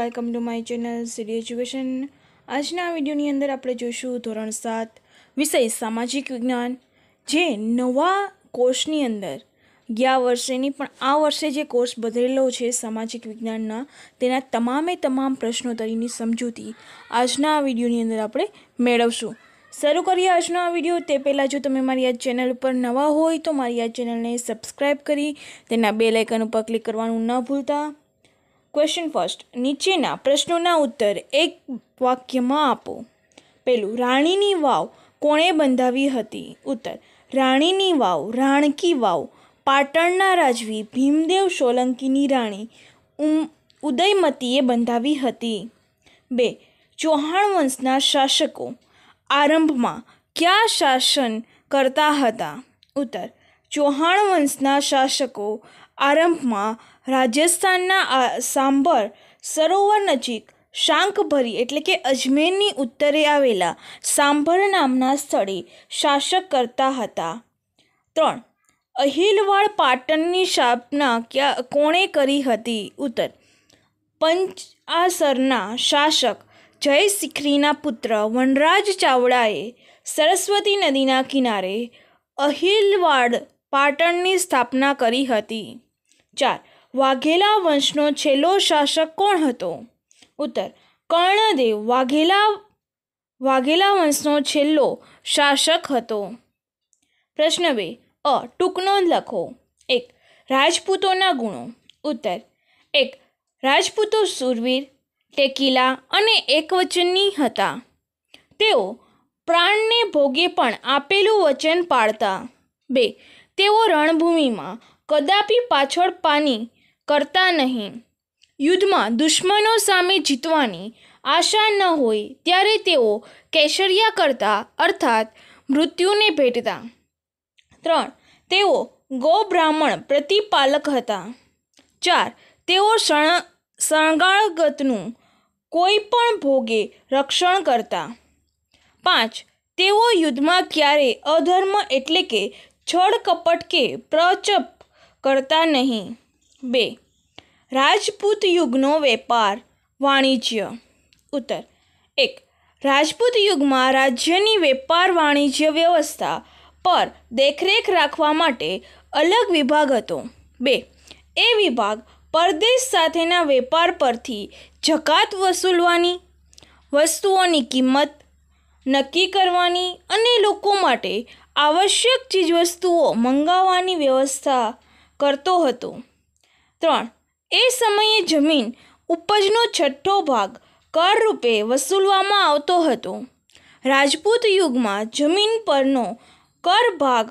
welcome to my channel city education આજના વિડીયોની અંદર આપણે જોઈશું ધોરણ સાત વિષય સામાજિક વિજ્ઞાન જે નવા કોર્સની અંદર ગયા વર્ષેની પણ આ વર્ષે જે કોર્સ બદલેલો છે સામાજિક વિજ્ઞાનના તેના તમામે તમામ પ્રશ્નોત્તરીની સમજૂતી આજના વિડીયોની અંદર આપણે મેળવશું શરૂ કરીએ આજનો આ વિડીયો તે પહેલાં જો તમે મારી આ ચેનલ ઉપર નવા હોય તો મારી આ ચેનલને સબસ્ક્રાઈબ કરી તેના બે લાઇકન ઉપર ક્લિક કરવાનું ન ભૂલતા ક્વેશ્ચન ફર્સ્ટ નીચેના પ્રશ્નોના ઉત્તર એક વાક્યમાં આપો પહેલું રાણીની વાવ કોણે બંધાવી હતી ઉત્તર રાણીની વાવ રાણકી વાવ પાટણના રાજવી ભીમદેવ સોલંકીની રાણી ઉમ ઉદયમતીએ બંધાવી હતી બે ચૌહાણ વંશના શાસકો આરંભમાં કયા શાસન કરતા હતા ઉત્તર ચૌહાણ વંશના શાસકો આરંભમાં રાજસ્થાનના સાંભર સરોવર નજીક શાંકભરી એટલે કે અજમેરની ઉત્તરે આવેલા સાંભર નામના સ્થળે શાસક કરતા હતા ત્રણ અહિલવાડ પાટણની સ્થાપના ક્યાં કોણે કરી હતી ઉત્તર પંચાસરના શાસક જય શિખરીના પુત્ર વનરાજ ચાવડાએ સરસ્વતી નદીના કિનારે અહિલવાડ પાટણની સ્થાપના કરી હતી ચાર વાઘેલા વંશનો છેલ્લો શાસક કોણ હતો ઉત્તર કર્ણદેવ વાઘેલા વાઘેલા વંશનો છેલ્લો શાસક હતો પ્રશ્ન બે અ ટૂંકનો લખો એક રાજપૂતોના ગુણો ઉત્તર એક રાજપૂતો સુરવીર ટેકીલા અને એકવચનની હતા તેઓ પ્રાણને ભોગે પણ આપેલું વચન પાળતા બે તેઓ રણભૂમિમાં કદાપી પાછળ પાની કરતા નહીં યુદ્ધમાં દુશ્મનો સામે જીતવાની આશા ન હોય ત્યારે તેઓ કેશરિયા કરતા અર્થાત મૃત્યુને ભેટતા ત્રણ તેઓ બ્રાહ્મણ પ્રતિપાલક હતા ચાર તેઓ શણ શરણાગતનું કોઈ પણ ભોગે રક્ષણ કરતા પાંચ તેઓ યુદ્ધમાં ક્યારેય અધર્મ એટલે કે છળ કપટ કે પ્રચપ કરતા નહીં બે રાજપૂત યુગનો વેપાર વાણિજ્ય ઉત્તર એક રાજપૂત યુગમાં રાજ્યની વેપાર વાણિજ્ય વ્યવસ્થા પર દેખરેખ રાખવા માટે અલગ વિભાગ હતો બે એ વિભાગ પરદેશ સાથેના વેપાર પરથી જકાત વસૂલવાની વસ્તુઓની કિંમત નક્કી કરવાની અને લોકો માટે આવશ્યક ચીજવસ્તુઓ મંગાવવાની વ્યવસ્થા કરતો હતો ત્રણ એ સમયે જમીન ઉપજનો છઠ્ઠો ભાગ કર રૂપે વસૂલવામાં આવતો હતો રાજપૂત યુગમાં જમીન પરનો કર ભાગ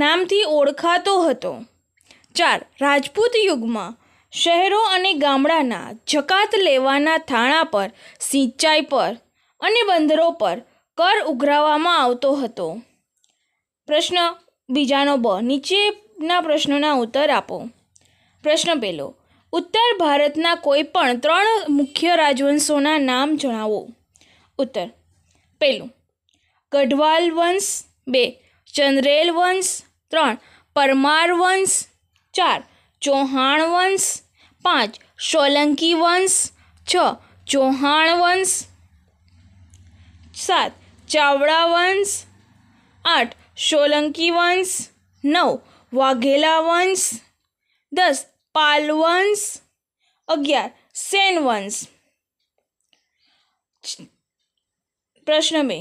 નામથી ઓળખાતો હતો ચાર રાજપૂત યુગમાં શહેરો અને ગામડાના જકાત લેવાના થાણા પર સિંચાઈ પર અને બંદરો પર કર ઉઘરાવવામાં આવતો હતો પ્રશ્ન બીજાનો બ નીચેના પ્રશ્નોના ઉત્તર આપો પ્રશ્ન પહેલો ઉત્તર ભારતના કોઈ પણ ત્રણ મુખ્ય રાજવંશોના નામ જણાવો ઉત્તર પહેલું ગઢવાલ વંશ બે ચંદ્રેલ વંશ ત્રણ પરમાર વંશ ચાર ચૌહાણ વંશ પાંચ સોલંકી વંશ છ ચૌહાણ વંશ સાત ચાવડા વંશ આઠ સોલંકી વંશ નવ વાઘેલા વંશ દસ પાલ વંશ અગિયાર સેન વંશ પ્રશ્ન બે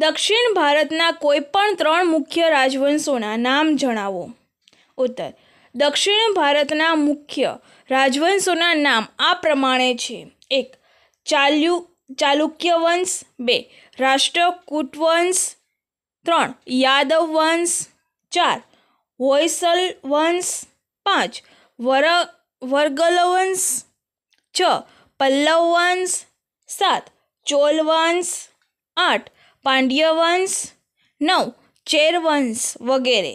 દક્ષિણ ભારતના કોઈ પણ ત્રણ મુખ્ય રાજવંશોના નામ જણાવો ઉત્તર દક્ષિણ ભારતના મુખ્ય રાજવંશોના નામ આ પ્રમાણે છે એક ચાલ્યુ ચાલુક્ય વંશ બે રાષ્ટ્રકૂટ વંશ ત્રણ યાદવ વંશ ચાર હોયસલ વંશ પાંચ વર વર્ગલ વંશ છ પલ્લવ વંશ સાત ચોલ વંશ આઠ પાંડ્ય વંશ નવ ચેર વંશ વગેરે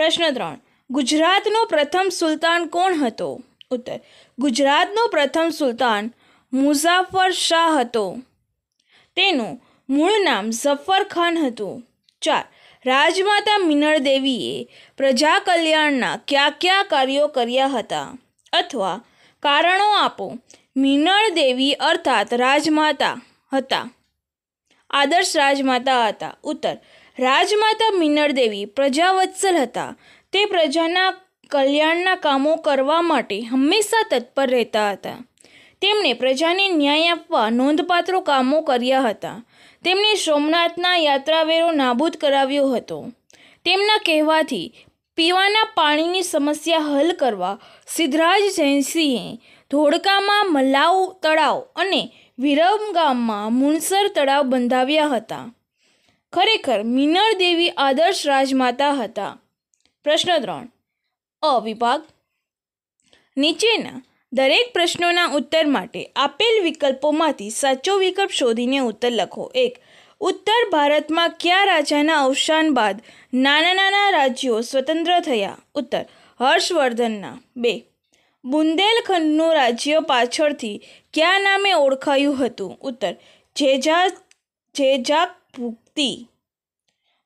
પ્રશ્ન ત્રણ ગુજરાતનો પ્રથમ સુલતાન કોણ હતો ઉત્તર ગુજરાતનો પ્રથમ સુલતાન મુઝાફર શાહ હતો તેનું મૂળ નામ ઝફર ખાન હતું ચાર રાજમાતા મિનળ દેવીએ પ્રજા કલ્યાણના કયા કયા કાર્યો કર્યા હતા અથવા કારણો આપો મિનળ દેવી અર્થાત રાજમાતા હતા આદર્શ રાજમાતા હતા ઉત્તર રાજમાતા મિનળ દેવી પ્રજાવત્સલ હતા તે પ્રજાના કલ્યાણના કામો કરવા માટે હંમેશા તત્પર રહેતા હતા તેમણે પ્રજાને ન્યાય આપવા નોંધપાત્ર કામો કર્યા હતા તેમણે સોમનાથના યાત્રાવેરો નાબૂદ કરાવ્યો હતો તેમના કહેવાથી પીવાના પાણીની સમસ્યા હલ કરવા સિદ્ધરાજ જયસિંહે ધોળકામાં મલાવ તળાવ અને વિરમ ગામમાં મુણસર તળાવ બંધાવ્યા હતા ખરેખર મિનર દેવી આદર્શ રાજમાતા હતા પ્રશ્ન ત્રણ અ નીચેના દરેક પ્રશ્નોના ઉત્તર માટે આપેલ વિકલ્પોમાંથી સાચો વિકલ્પ શોધીને ઉત્તર લખો એક ઉત્તર ભારતમાં કયા રાજાના અવસાન બાદ નાના નાના રાજ્યો સ્વતંત્ર થયા ઉત્તર હર્ષવર્ધનના બે બુંદેલખંડનું રાજ્ય પાછળથી કયા નામે ઓળખાયું હતું ઉત્તર જેજા જેજા ભુક્તિ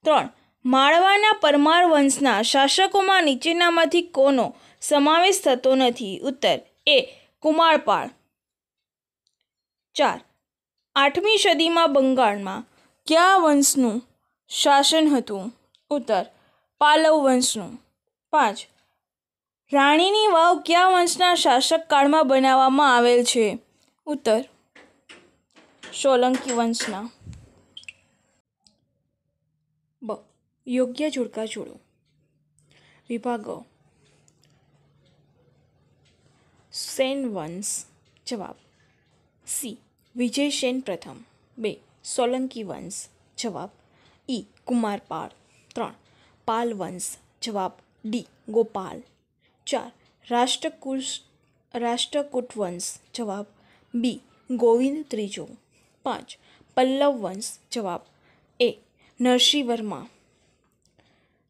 ત્રણ માળવાના પરમાર વંશના શાસકોમાં નીચેનામાંથી કોનો સમાવેશ થતો નથી ઉત્તર એ કુમારપાળ ચાર આઠમી સદીમાં બંગાળમાં કયા વંશનું શાસન હતું ઉત્તર પાલવ વંશનું પાંચ રાણીની વાવ કયા વંશના શાસકકાળમાં બનાવવામાં આવેલ છે ઉત્તર સોલંકી વંશના બ યોગ્ય જોડકા જોડો વિભાગો સેન વંશ જવાબ સી વિજય સેન પ્રથમ બે સોલંકી વંશ જવાબ ઈ કુમાર પાળ ત્રણ પાલ વંશ જવાબ ડી ગોપાલ ચાર રાષ્ટ્રકુશ રાષ્ટ્રકૂટ વંશ જવાબ બી ગોવિંદ ત્રીજો પાંચ પલ્લવ વંશ જવાબ એ નરસિંહ વર્મા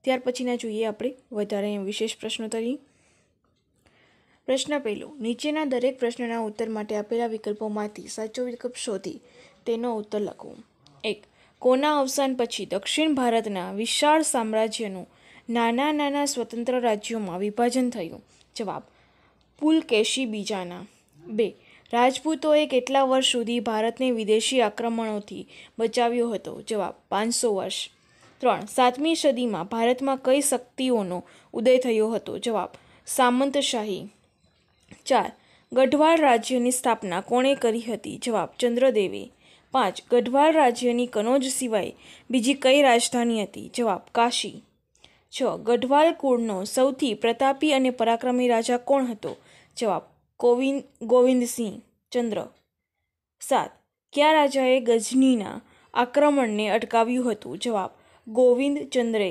ત્યાર પછીના જોઈએ આપણે વધારે વિશેષ પ્રશ્નો પ્રશ્નોત્તરી પ્રશ્ન પહેલો નીચેના દરેક પ્રશ્નના ઉત્તર માટે આપેલા વિકલ્પોમાંથી સાચો વિકલ્પ શોધી તેનો ઉત્તર લખો એક કોના અવસાન પછી દક્ષિણ ભારતના વિશાળ સામ્રાજ્યનું નાના નાના સ્વતંત્ર રાજ્યોમાં વિભાજન થયું જવાબ પુલકેશી બીજાના બે રાજપૂતોએ કેટલા વર્ષ સુધી ભારતને વિદેશી આક્રમણોથી બચાવ્યો હતો જવાબ પાંચસો વર્ષ ત્રણ સાતમી સદીમાં ભારતમાં કઈ શક્તિઓનો ઉદય થયો હતો જવાબ સામંતશાહી ચાર ગઢવાલ રાજ્યની સ્થાપના કોણે કરી હતી જવાબ ચંદ્રદેવી પાંચ ગઢવાલ રાજ્યની કનોજ સિવાય બીજી કઈ રાજધાની હતી જવાબ કાશી છ ગઢવાલ કુળનો સૌથી પ્રતાપી અને પરાક્રમી રાજા કોણ હતો જવાબ ગોવિંદ ગોવિંદસિંહ ચંદ્ર સાત કયા રાજાએ ગજનીના આક્રમણને અટકાવ્યું હતું જવાબ ગોવિંદ ચંદ્રે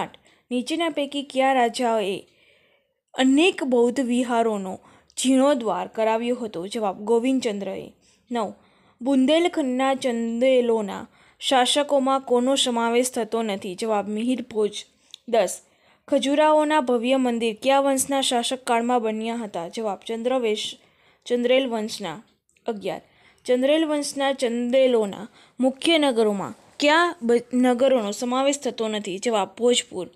આઠ નીચેના પૈકી કયા રાજાએ અનેક બૌદ્ધ વિહારોનો જીર્ણોદ્વાર કરાવ્યો હતો જવાબ ગોવિંદચંદ્રએ નવ બુંદેલખંડના ચંદેલોના શાસકોમાં કોનો સમાવેશ થતો નથી જવાબ મિહિર ભોજ દસ ખજુરાઓના ભવ્ય મંદિર કયા વંશના શાસકકાળમાં બન્યા હતા જવાબ ચંદ્રવેશ ચંદ્રેલ વંશના અગિયાર ચંદ્રેલ વંશના ચંદેલોના મુખ્ય નગરોમાં કયા નગરોનો સમાવેશ થતો નથી જવાબ ભોજપુર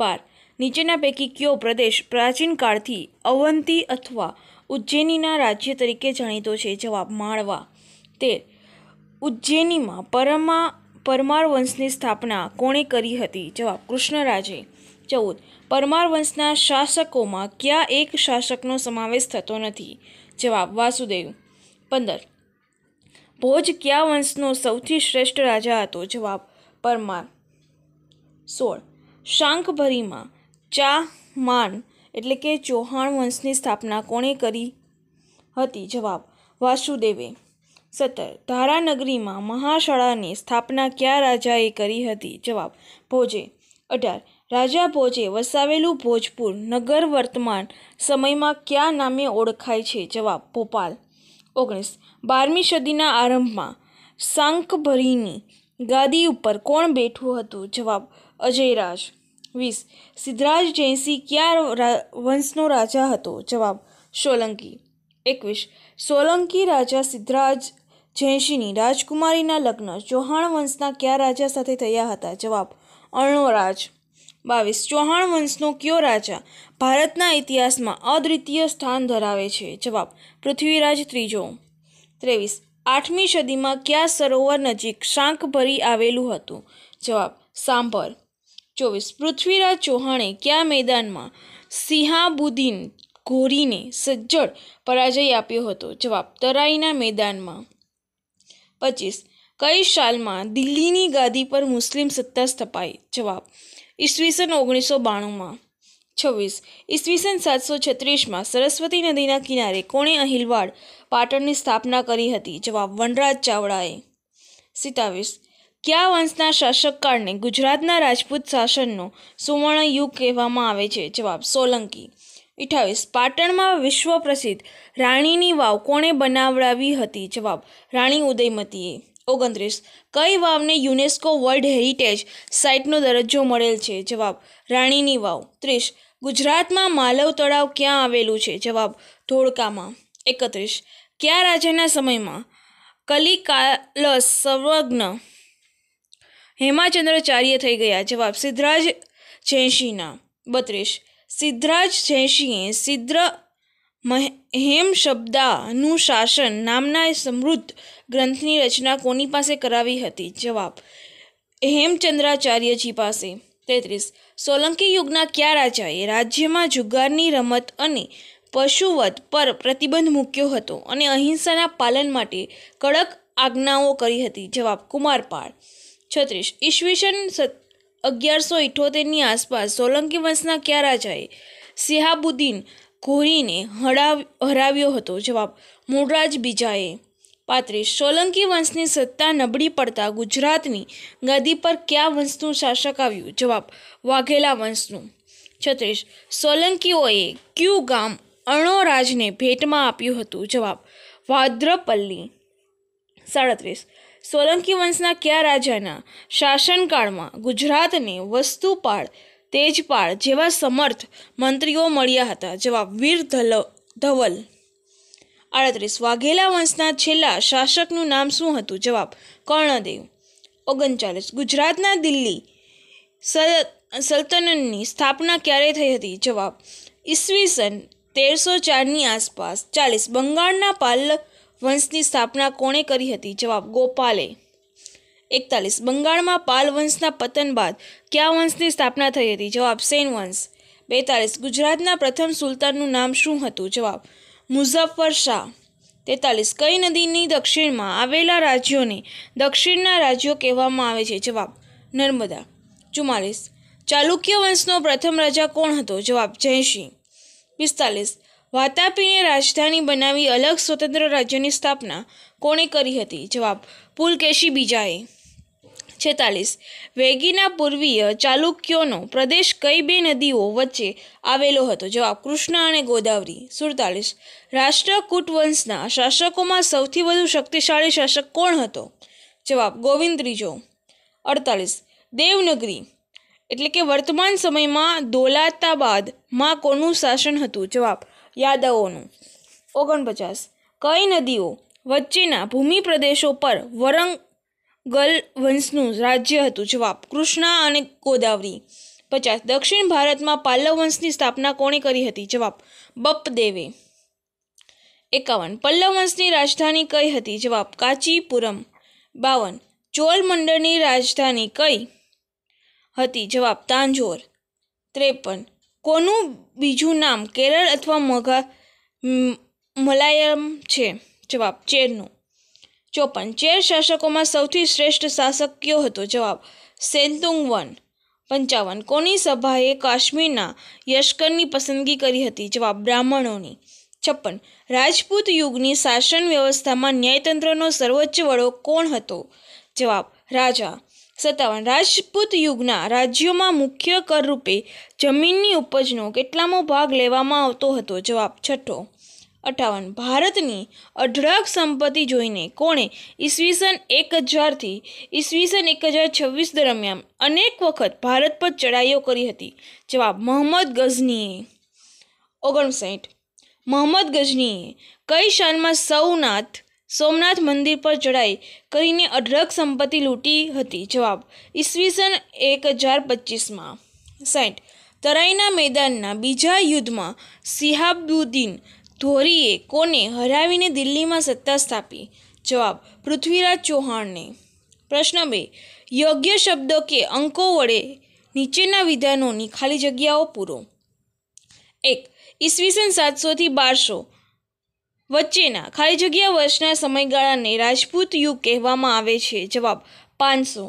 બાર નીચેના પૈકી કયો પ્રદેશ પ્રાચીન કાળથી અવંતી અથવા ઉજ્જૈનીના રાજ્ય તરીકે જાણીતો છે જવાબ માળવા તે ઉજ્જૈનીમાં પરમા પરમાર વંશની સ્થાપના કોણે કરી હતી જવાબ કૃષ્ણરાજે ચૌદ પરમાર વંશના શાસકોમાં ક્યાં એક શાસકનો સમાવેશ થતો નથી જવાબ વાસુદેવ પંદર ભોજ કયા વંશનો સૌથી શ્રેષ્ઠ રાજા હતો જવાબ પરમાર સોળ શાંખભરીમાં ચામાન એટલે કે ચૌહાણ વંશની સ્થાપના કોણે કરી હતી જવાબ વાસુદેવે સત્તર ધારાનગરીમાં મહાશાળાની સ્થાપના કયા રાજાએ કરી હતી જવાબ ભોજે અઢાર રાજા ભોજે વસાવેલું ભોજપુર નગર વર્તમાન સમયમાં કયા નામે ઓળખાય છે જવાબ ભોપાલ ઓગણીસ બારમી સદીના આરંભમાં સાંકભરીની ગાદી ઉપર કોણ બેઠું હતું જવાબ અજયરાજ વીસ સિદ્ધરાજ જયસિંહ ક્યાં વંશનો રાજા હતો જવાબ સોલંકી એકવીસ સોલંકી રાજા સિદ્ધરાજ જયસિંહની રાજકુમારીના લગ્ન ચૌહાણ વંશના કયા રાજા સાથે થયા હતા જવાબ અર્ણોરાજ બાવીસ ચૌહાણ વંશનો કયો રાજા ભારતના ઇતિહાસમાં અદ્વિતીય સ્થાન ધરાવે છે જવાબ પૃથ્વીરાજ ત્રીજો ત્રેવીસ આઠમી સદીમાં કયા સરોવર નજીક શાંકભરી આવેલું હતું જવાબ સાંભર ચોવીસ પૃથ્વીરાજ ચૌહાણે કયા મેદાનમાં સિંહાબુદ્દીન ઘોરીને સજ્જડ પરાજય આપ્યો હતો જવાબ તરાઈના મેદાનમાં પચીસ કઈ સાલમાં દિલ્હીની ગાદી પર મુસ્લિમ સત્તા સ્થપાઈ જવાબ ઈસવીસન ઓગણીસો બાણુંમાં છવ્વીસ ઈસવીસન સાતસો છત્રીસમાં સરસ્વતી નદીના કિનારે કોણે અહિલવાડ પાટણની સ્થાપના કરી હતી જવાબ વનરાજ ચાવડાએ સિત્તાવીસ ક્યા વંશના શાસકકાળને ગુજરાતના રાજપૂત શાસનનો સુવર્ણ યુગ કહેવામાં આવે છે જવાબ સોલંકી અઠાવીસ પાટણમાં વિશ્વ પ્રસિદ્ધ રાણીની વાવ કોણે બનાવડાવી હતી જવાબ રાણી ઉદયમતીએ ઓગણત્રીસ કઈ વાવને યુનેસ્કો વર્લ્ડ હેરિટેજ સાઇટનો દરજ્જો મળેલ છે જવાબ રાણીની વાવ ત્રીસ ગુજરાતમાં માલવ તળાવ ક્યાં આવેલું છે જવાબ ધોળકામાં એકત્રીસ કયા રાજાના સમયમાં કલિકાલસ સર્વજ્ઞ હેમાચંદ્રાચાર્ય થઈ ગયા જવાબ સિદ્ધરાજ જયસિંહના બત્રીસ સિદ્ધરાજ જયસિંહે સિદ્ધ હેમ શબ્દાનું શાસન નામના સમૃદ્ધ ગ્રંથની રચના કોની પાસે કરાવી હતી જવાબ હેમચંદ્રાચાર્યજી પાસે તેત્રીસ સોલંકી યુગના કયા રાજાએ રાજ્યમાં જુગારની રમત અને પશુવધ પર પ્રતિબંધ મૂક્યો હતો અને અહિંસાના પાલન માટે કડક આજ્ઞાઓ કરી હતી જવાબ કુમારપાળ છત્રીસ ઈસવીસન અગિયારસો ઇઠોતેરની આસપાસ સોલંકી વંશના કયા રાજાએ સિહાબુદ્દીન ઘોરીને હરાવ્યો હતો જવાબ મૂળરાજ બીજાએ પાંત્રીસ સોલંકી વંશની સત્તા નબળી પડતા ગુજરાતની ગાદી પર કયા વંશનું શાસક આવ્યું જવાબ વાઘેલા વંશનું છત્રીસ સોલંકીઓએ ક્યુ ગામ અણોરાજને ભેટમાં આપ્યું હતું જવાબ વાદ્રપલ્લી સાડત્રીસ સોલંકી વંશના કયા રાજાના શાસનકાળમાં ગુજરાતને વસ્તુપાળ તેજપાળ જેવા સમર્થ મંત્રીઓ મળ્યા હતા જવાબ વીર ધલ ધવલ આડત્રીસ વાઘેલા વંશના છેલ્લા શાસકનું નામ શું હતું જવાબ કર્ણદેવ ઓગણચાલીસ ગુજરાતના દિલ્હી સલ્તનતની સ્થાપના ક્યારે થઈ હતી જવાબ ઈસવીસન તેરસો ચારની આસપાસ ચાલીસ બંગાળના પાલ વંશની સ્થાપના કોણે કરી હતી જવાબ ગોપાલે એકતાલીસ બંગાળમાં પાલ વંશના પતન બાદ કયા વંશની સ્થાપના થઈ હતી જવાબ સેન વંશ બેતાલીસ ગુજરાતના પ્રથમ સુલતાનનું નામ શું હતું જવાબ મુઝફ્ફર શાહ તેતાલીસ કઈ નદીની દક્ષિણમાં આવેલા રાજ્યોને દક્ષિણના રાજ્યો કહેવામાં આવે છે જવાબ નર્મદા ચુમ્માલીસ ચાલુક્ય વંશનો પ્રથમ રાજા કોણ હતો જવાબ જયસિંહ પિસ્તાલીસ વાતાપીને રાજધાની બનાવી અલગ સ્વતંત્ર રાજ્યની સ્થાપના કોણે કરી હતી જવાબ પુલકેશી બીજાએ છેતાલીસ વેગીના પૂર્વીય ચાલુક્યોનો પ્રદેશ કઈ બે નદીઓ વચ્ચે આવેલો હતો જવાબ કૃષ્ણ અને ગોદાવરી સુડતાલીસ રાષ્ટ્રકૂટ વંશના શાસકોમાં સૌથી વધુ શક્તિશાળી શાસક કોણ હતો જવાબ ગોવિંદ ત્રીજો અડતાલીસ દેવનગરી એટલે કે વર્તમાન સમયમાં દોલાતાબાદમાં કોનું શાસન હતું જવાબ યાદવોનું ઓગણપચાસ કઈ નદીઓ વચ્ચેના ભૂમિ પ્રદેશો પર વરંગલ વંશનું રાજ્ય હતું જવાબ કૃષ્ણા અને ગોદાવરી પચાસ દક્ષિણ ભારતમાં પાલ્લવ વંશની સ્થાપના કોણે કરી હતી જવાબ બપદેવે એકાવન પલ્લવ વંશની રાજધાની કઈ હતી જવાબ કાચીપુરમ બાવન ચોલ મંડળની રાજધાની કઈ હતી જવાબ તાંજોર ત્રેપન કોનું બીજું નામ કેરળ અથવા મઘા મલાયમ છે જવાબ ચેરનું ચોપન ચેર શાસકોમાં સૌથી શ્રેષ્ઠ શાસક કયો હતો જવાબ સેન્તુંગ વન પંચાવન કોની સભાએ કાશ્મીરના યશ્કરની પસંદગી કરી હતી જવાબ બ્રાહ્મણોની છપ્પન રાજપૂત યુગની શાસન વ્યવસ્થામાં ન્યાયતંત્રનો સર્વોચ્ચ વડો કોણ હતો જવાબ રાજા સત્તાવન રાજપૂત યુગના રાજ્યોમાં મુખ્ય કર રૂપે જમીનની ઉપજનો કેટલામો ભાગ લેવામાં આવતો હતો જવાબ છઠ્ઠો અઠાવન ભારતની અઢળક સંપત્તિ જોઈને કોણે ઈસવીસન એક હજારથી ઈસવીસન એક હજાર છવ્વીસ દરમિયાન અનેક વખત ભારત પર ચડાઈઓ કરી હતી જવાબ મોહમ્મદ ગઝનીએ ઓગણસાઠ મોહમ્મદ ગઝનીએ કઈ શાનમાં સૌનાથ સોમનાથ મંદિર પર ચડાઈ કરીને અઢળક સંપત્તિ લૂંટી હતી જવાબ ઈસવીસન એક હજાર પચીસમાં સાઠ તરાઈના મેદાનના બીજા યુદ્ધમાં સિહાબુદ્દીન ધોરીએ કોને હરાવીને દિલ્હીમાં સત્તા સ્થાપી જવાબ પૃથ્વીરાજ ચૌહાણને પ્રશ્ન બે યોગ્ય શબ્દો કે અંકો વડે નીચેના વિધાનોની ખાલી જગ્યાઓ પૂરો એક ઈસવીસન સાતસોથી બારસો વચ્ચેના ખાલી જગ્યા વર્ષના સમયગાળાને રાજપૂત યુગ કહેવામાં આવે છે જવાબ પાંચસો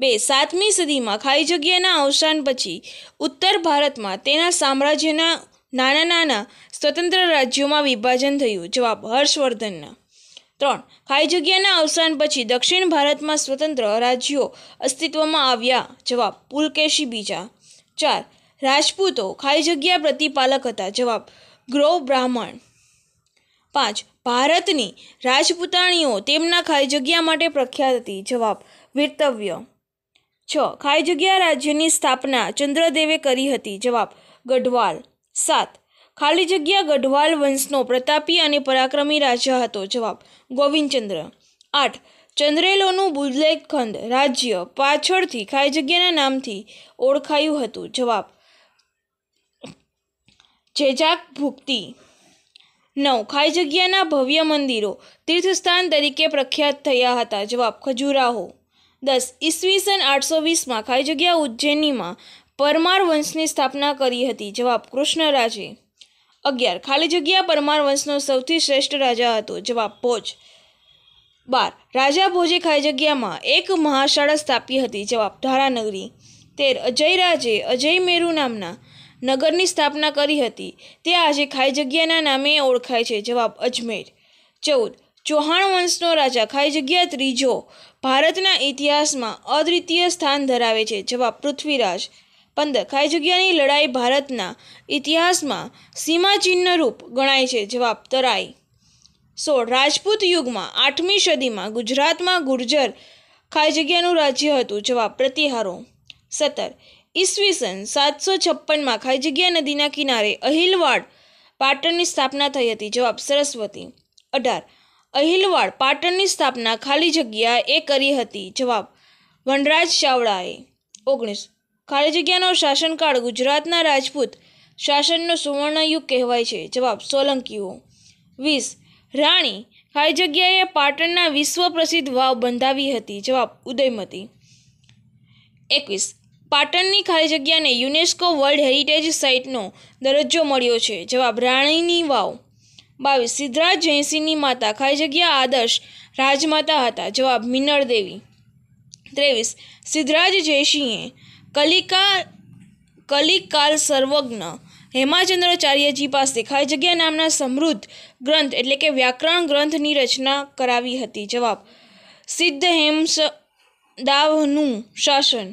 બે સાતમી સદીમાં ખાલી જગ્યાના અવસાન પછી ઉત્તર ભારતમાં તેના સામ્રાજ્યના નાના નાના સ્વતંત્ર રાજ્યોમાં વિભાજન થયું જવાબ હર્ષવર્ધનના ત્રણ ખાલી જગ્યાના અવસાન પછી દક્ષિણ ભારતમાં સ્વતંત્ર રાજ્યો અસ્તિત્વમાં આવ્યા જવાબ પુલકેશી બીજા ચાર રાજપૂતો ખાલી જગ્યા પ્રતિપાલક હતા જવાબ ગ્રોવ બ્રાહ્મણ પાંચ ભારતની રાજપૂતાણીઓ તેમના ખાઈ જગ્યા માટે પ્રખ્યાત હતી જવાબ વિર્તવ્ય છ ખાઈ જગ્યા રાજ્યની સ્થાપના ચંદ્રદેવે કરી હતી જવાબ ગઢવાલ સાત ખાલી જગ્યા ગઢવાલ વંશનો પ્રતાપી અને પરાક્રમી રાજા હતો જવાબ ગોવિંદચંદ્ર આઠ ચંદ્રેલોનું બુદલેખંડ રાજ્ય પાછળથી ખાઈ જગ્યાના નામથી ઓળખાયું હતું જવાબ જેજાક ભુક્તિ નવ ખાઈ જગ્યાના ભવ્ય મંદિરો તીર્થસ્થાન તરીકે પ્રખ્યાત થયા હતા જવાબ ખજુરાહો દસ ઈસવીસન આઠસો વીસમાં ખાઈ જગ્યા ઉજ્જૈનીમાં પરમાર વંશની સ્થાપના કરી હતી જવાબ કૃષ્ણરાજે અગિયાર ખાલી જગ્યા પરમાર વંશનો સૌથી શ્રેષ્ઠ રાજા હતો જવાબ ભોજ બાર રાજા ભોજે ખાઈ જગ્યામાં એક મહાશાળા સ્થાપી હતી જવાબ ધારાનગરી તેર અજયરાજે અજય મેરુ નામના નગરની સ્થાપના કરી હતી તે આજે ખાઈ જગ્યાના નામે ઓળખાય છે જવાબ અજમેર ચૌદ ચૌહાણ વંશનો રાજા ખાઈ જગ્યા ત્રીજો ભારતના ઇતિહાસમાં અદ્વિતીય સ્થાન ધરાવે છે જવાબ પૃથ્વીરાજ પંદર ખાઈ જગ્યાની લડાઈ ભારતના ઇતિહાસમાં સીમાચિહ્નરૂપ ગણાય છે જવાબ તરાઈ સોળ રાજપૂત યુગમાં આઠમી સદીમાં ગુજરાતમાં ગુર્જર ખાઈ જગ્યાનું રાજ્ય હતું જવાબ પ્રતિહારો સત્તર ઈસવીસન સાતસો છપ્પનમાં ખાઈજગ્યા નદીના કિનારે અહિલવાડ પાટણની સ્થાપના થઈ હતી જવાબ સરસ્વતી અઢાર અહિલવાડ પાટણની સ્થાપના ખાલી જગ્યાએ કરી હતી જવાબ વનરાજ ચાવડાએ ઓગણીસ ખાલી જગ્યાનો શાસનકાળ ગુજરાતના રાજપૂત શાસનનો સુવર્ણયુગ કહેવાય છે જવાબ સોલંકીઓ વીસ રાણી ખાલી જગ્યાએ પાટણના વિશ્વ પ્રસિદ્ધ વાવ બંધાવી હતી જવાબ ઉદયમતી એકવીસ પાટણની ખાલી જગ્યાને યુનેસ્કો વર્લ્ડ હેરિટેજ સાઇટનો દરજ્જો મળ્યો છે જવાબ રાણીની વાવ બાવીસ સિદ્ધરાજ જયસિંહની માતા ખાલી જગ્યા આદર્શ રાજમાતા હતા જવાબ મિનળ દેવી ત્રેવીસ સિદ્ધરાજ જયસિંહે કલિકા કલિકાલ સર્વજ્ઞ હેમાચંદ્રાચાર્યજી પાસે ખાલી જગ્યા નામના સમૃદ્ધ ગ્રંથ એટલે કે વ્યાકરણ ગ્રંથની રચના કરાવી હતી જવાબ સિદ્ધ હેમસ દાવનું શાસન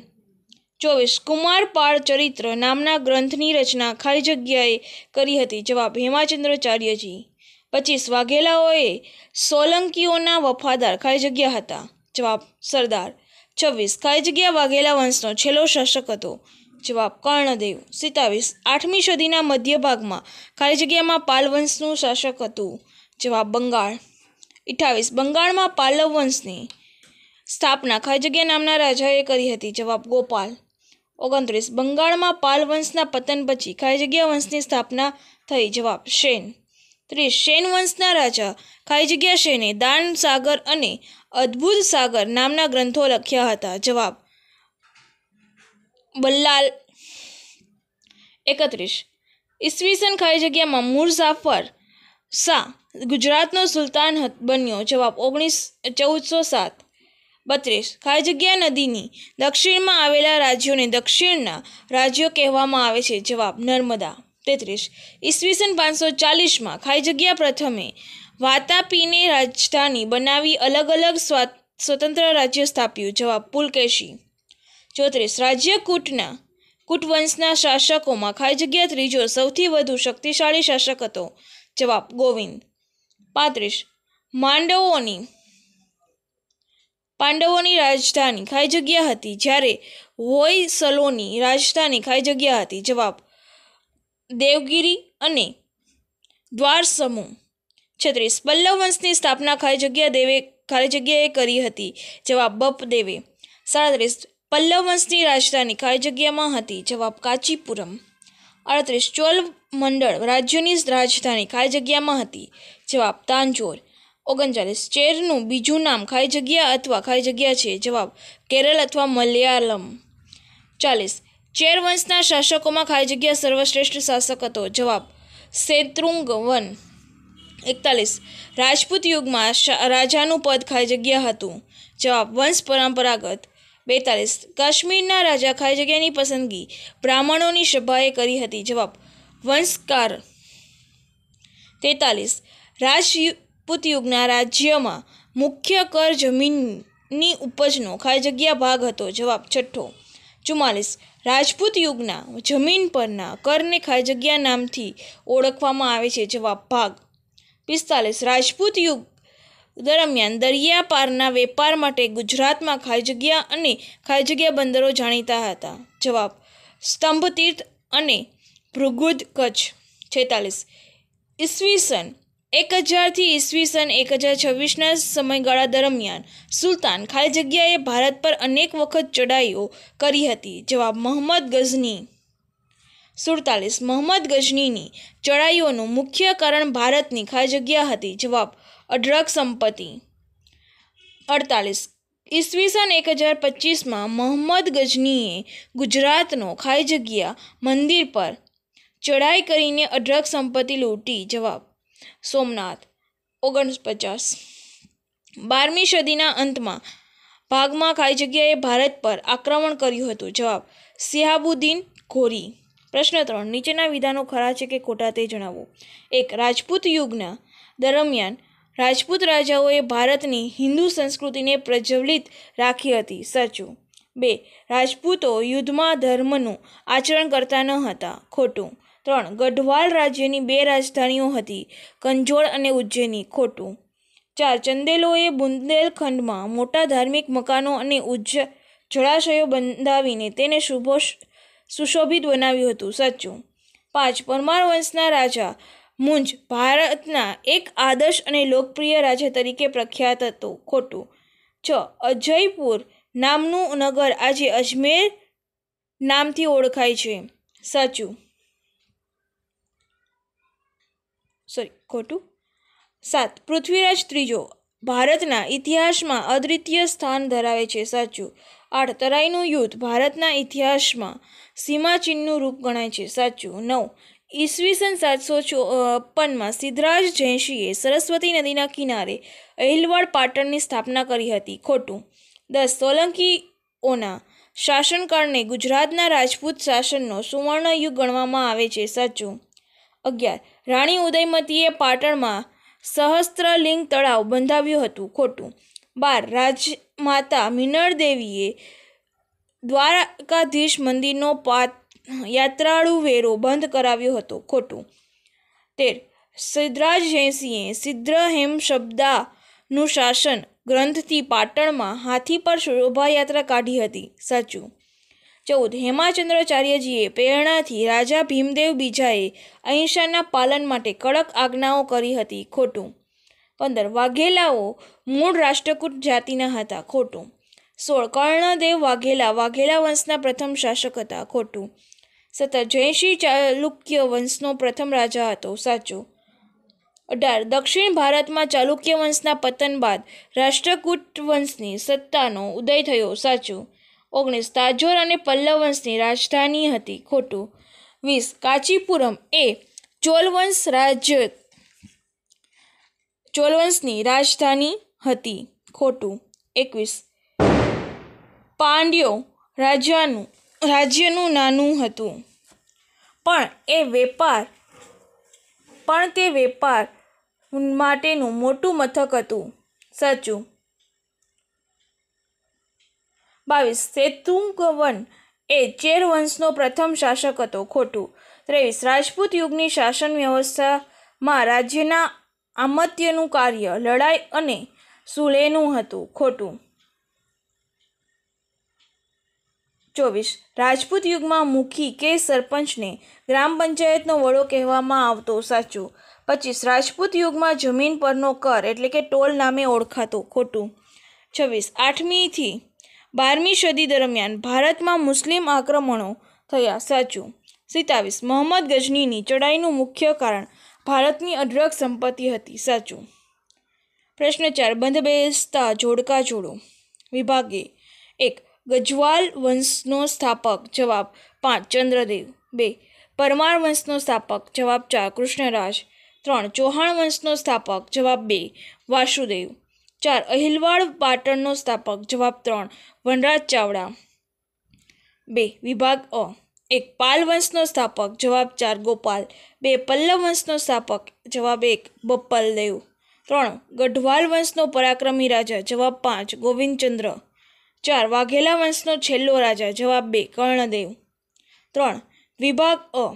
ચોવીસ કુમારપાળ ચરિત્ર નામના ગ્રંથની રચના ખાલી જગ્યાએ કરી હતી જવાબ હેમાચંદ્રાચાર્યજી પચીસ વાઘેલાઓએ સોલંકીઓના વફાદાર ખાલી જગ્યા હતા જવાબ સરદાર છવ્વીસ ખાલી જગ્યા વાઘેલા વંશનો છેલ્લો શાસક હતો જવાબ કર્ણદેવ સિત્તાવીસ આઠમી સદીના મધ્ય ભાગમાં ખાલી જગ્યામાં પાલ વંશનું શાસક હતું જવાબ બંગાળ અઠાવીસ બંગાળમાં પાલવ વંશની સ્થાપના ખાલી જગ્યા નામના રાજાએ કરી હતી જવાબ ગોપાલ ઓગણત્રીસ બંગાળમાં પાલ વંશના પતન પછી ખાઈજગ્યા વંશની સ્થાપના થઈ જવાબ શેન ત્રીસ શેન વંશના રાજા ખાઈજગ્યા શેને દાન સાગર અને અદ્ભુત સાગર નામના ગ્રંથો લખ્યા હતા જવાબ બલ્લાલ એકત્રીસ ઈસવીસન જગ્યામાં મુરઝાફર શાહ ગુજરાતનો સુલતાન બન્યો જવાબ ઓગણીસ ચૌદસો સાત બત્રીસ ખાલી જગ્યા નદીની દક્ષિણમાં આવેલા રાજ્યોને દક્ષિણના રાજ્યો કહેવામાં આવે છે જવાબ નર્મદા તેત્રીસ ઈસવીસન પાંચસો ચાલીસમાં ખાલી જગ્યા પ્રથમે વાતાપીને રાજધાની બનાવી અલગ અલગ સ્વા સ્વતંત્ર રાજ્ય સ્થાપ્યું જવાબ પુલકેશી ચોત્રીસ રાજ્ય કૂટના કૂટવંશના શાસકોમાં ખાલી જગ્યા ત્રીજો સૌથી વધુ શક્તિશાળી શાસક હતો જવાબ ગોવિંદ પાંત્રીસ માંડવોની પાંડવોની રાજધાની ખાઈ જગ્યા હતી જ્યારે સલોની રાજધાની ખાઈ જગ્યા હતી જવાબ દેવગીરી અને દ્વાર સમૂહ છત્રીસ પલ્લવ વંશની સ્થાપના ખાઈ જગ્યા દેવે ખાલી જગ્યાએ કરી હતી જવાબ બપ દેવે સાડત્રીસ પલ્લવ વંશની રાજધાની ખાલી જગ્યામાં હતી જવાબ કાંચીપુરમ અડત્રીસ ચોલ મંડળ રાજ્યોની રાજધાની ખાલી જગ્યામાં હતી જવાબ તાંજોર ઓગણચાલીસ ચેરનું બીજું નામ ખાઈ જગ્યા અથવા ખાઈ જગ્યા છે જવાબ કેરળ અથવા મલયાલમ ચાલીસ ચેર વંશના શાસકોમાં ખાઈ જગ્યા સર્વશ્રેષ્ઠ શાસક હતો જવાબ શેત્રુંગ વન એકતાલીસ રાજપૂત યુગમાં રાજાનું પદ ખાઈ જગ્યા હતું જવાબ વંશ પરંપરાગત બેતાલીસ કાશ્મીરના રાજા ખાઈ જગ્યાની પસંદગી બ્રાહ્મણોની સભાએ કરી હતી જવાબ વંશકાર તેતાલીસ રાજયુ યુગના રાજ્યમાં મુખ્ય કર જમીનની ઉપજનો ખાલી જગ્યા ભાગ હતો જવાબ છઠ્ઠો ચુમ્માલીસ રાજપૂત યુગના જમીન પરના કરને ખાલી જગ્યા નામથી ઓળખવામાં આવે છે જવાબ ભાગ પિસ્તાલીસ રાજપૂત યુગ દરમિયાન દરિયાપારના વેપાર માટે ગુજરાતમાં ખાલી જગ્યા અને ખાલી જગ્યા બંદરો જાણીતા હતા જવાબ સ્તંભ તીર્થ અને ભૃગુદ કચ્છ છેતાલીસ ઈસવીસન એક હજારથી ઈસવીસન એક હજાર છવ્વીસના સમયગાળા દરમિયાન સુલતાન ખાલી જગ્યાએ ભારત પર અનેક વખત ચડાઈઓ કરી હતી જવાબ મોહમ્મદ ગઝની સુડતાલીસ મોહમ્મદ ગઝનીની ચડાઈઓનું મુખ્ય કારણ ભારતની ખાલી જગ્યા હતી જવાબ અઢળક સંપત્તિ અડતાલીસ ઈસવીસન એક હજાર પચીસમાં મોહમ્મદ ગઝનીએ ગુજરાતનો ખાલી જગ્યા મંદિર પર ચડાઈ કરીને અઢળક સંપત્તિ લૂંટી જવાબ સોમનાથ પચાસ બારમી સદીના અંતમાં ભાગમાં ખાલી જગ્યાએ ભારત પર આક્રમણ કર્યું હતું જવાબ સિહાબુદ્દીન ઘોરી પ્રશ્ન ત્રણ નીચેના વિધાનો ખરા છે કે ખોટા તે જણાવો એક રાજપૂત યુગના દરમિયાન રાજપૂત રાજાઓએ ભારતની હિન્દુ સંસ્કૃતિને પ્રજ્વલિત રાખી હતી સાચું બે રાજપૂતો યુદ્ધમાં ધર્મનું આચરણ કરતા ન હતા ખોટું ત્રણ ગઢવાલ રાજ્યની બે રાજધાનીઓ હતી કંજોળ અને ઉજ્જૈની ખોટું ચાર ચંદેલોએ બુંદેલખંડમાં મોટા ધાર્મિક મકાનો અને ઉજ્જ જળાશયો બંધાવીને તેને શુભો સુશોભિત બનાવ્યું હતું સાચું પાંચ પરમાર વંશના રાજા મુંજ ભારતના એક આદર્શ અને લોકપ્રિય રાજા તરીકે પ્રખ્યાત હતો ખોટું છ અજયપુર નામનું નગર આજે અજમેર નામથી ઓળખાય છે સાચું ખોટું સાત પૃથ્વીરાજ ત્રીજો ભારતના ઇતિહાસમાં અદ્વિતીય સ્થાન ધરાવે છે સાચું આઠ તરાઈનું યુદ્ધ ભારતના ઇતિહાસમાં સીમાચિહ્નનું રૂપ ગણાય છે સાચું નવ ઈસવીસન સાતસો ચોપનમાં સિદ્ધરાજ જયસિંહે સરસ્વતી નદીના કિનારે અહિલવાડ પાટણની સ્થાપના કરી હતી ખોટું દસ સોલંકીઓના શાસનકાળને ગુજરાતના રાજપૂત શાસનનો સુવર્ણ યુગ ગણવામાં આવે છે સાચું અગિયાર રાણી ઉદયમતીએ પાટણમાં સહસ્ત્રલિંગ તળાવ બંધાવ્યું હતું ખોટું બાર રાજમાતા મિનળ દેવીએ દ્વારકાધીશ મંદિરનો પાત યાત્રાળુ વેરો બંધ કરાવ્યો હતો ખોટું તેર સિદ્ધરાજ જયસિંહે સિદ્ધ હેમ શબ્દાનું શાસન ગ્રંથથી પાટણમાં હાથી પર શોભાયાત્રા કાઢી હતી સાચું ચૌદ હેમાચંદ્રાચાર્યજીએ પ્રેરણાથી રાજા ભીમદેવ બીજાએ અહિંસાના પાલન માટે કડક આજ્ઞાઓ કરી હતી ખોટું પંદર વાઘેલાઓ મૂળ રાષ્ટ્રકૂટ જાતિના હતા ખોટું સોળ કર્ણદેવ વાઘેલા વાઘેલા વંશના પ્રથમ શાસક હતા ખોટું સત્તર જયશ્રી ચાલુક્ય વંશનો પ્રથમ રાજા હતો સાચો અઢાર દક્ષિણ ભારતમાં ચાલુક્ય વંશના પતન બાદ રાષ્ટ્રકૂટ વંશની સત્તાનો ઉદય થયો સાચું ઓગણીસ તાજોર અને પલ્લવવંશની રાજધાની હતી ખોટું વીસ કાચીપુરમ એ ચોલવંશ રાજ્ય ચોલવંશની રાજધાની હતી ખોટું એકવીસ પાંડ્યો રાજ્યનું રાજ્યનું નાનું હતું પણ એ વેપાર પણ તે વેપાર માટેનું મોટું મથક હતું સાચું બાવીસ વન એ ચેર વંશનો પ્રથમ શાસક હતો ખોટું ત્રેવીસ રાજપૂત યુગની શાસન વ્યવસ્થામાં રાજ્યના આમત્યનું કાર્ય લડાઈ અને સુલેનું હતું ખોટું ચોવીસ રાજપૂત યુગમાં મુખી કે સરપંચને ગ્રામ પંચાયતનો વડો કહેવામાં આવતો સાચું પચીસ રાજપૂત યુગમાં જમીન પરનો કર એટલે કે ટોલ નામે ઓળખાતો ખોટું છવ્વીસ આઠમીથી બારમી સદી દરમિયાન ભારતમાં મુસ્લિમ આક્રમણો થયા સાચું સિતાવીસ મોહમ્મદ ગજનીની ચડાઈનું મુખ્ય કારણ ભારતની અઢળક સંપત્તિ હતી સાચું પ્રશ્ન ચાર બંધ બેસતા જોડકા જોડો વિભાગે એક ગજવાલ વંશનો સ્થાપક જવાબ પાંચ ચંદ્રદેવ બે પરમાર વંશનો સ્થાપક જવાબ ચાર કૃષ્ણરાજ ત્રણ ચૌહાણ વંશનો સ્થાપક જવાબ બે વાસુદેવ ચાર અહિલવાડ પાટણનો સ્થાપક જવાબ ત્રણ વનરાજ ચાવડા બે વિભાગ અ એક પાલ વંશનો સ્થાપક જવાબ ચાર ગોપાલ બે પલ્લવ વંશનો સ્થાપક જવાબ એક બપ્પલ દેવ ત્રણ ગઢવાલ વંશનો પરાક્રમી રાજા જવાબ પાંચ ગોવિંદચંદ્ર ચાર વાઘેલા વંશનો છેલ્લો રાજા જવાબ બે કર્ણદેવ ત્રણ વિભાગ અ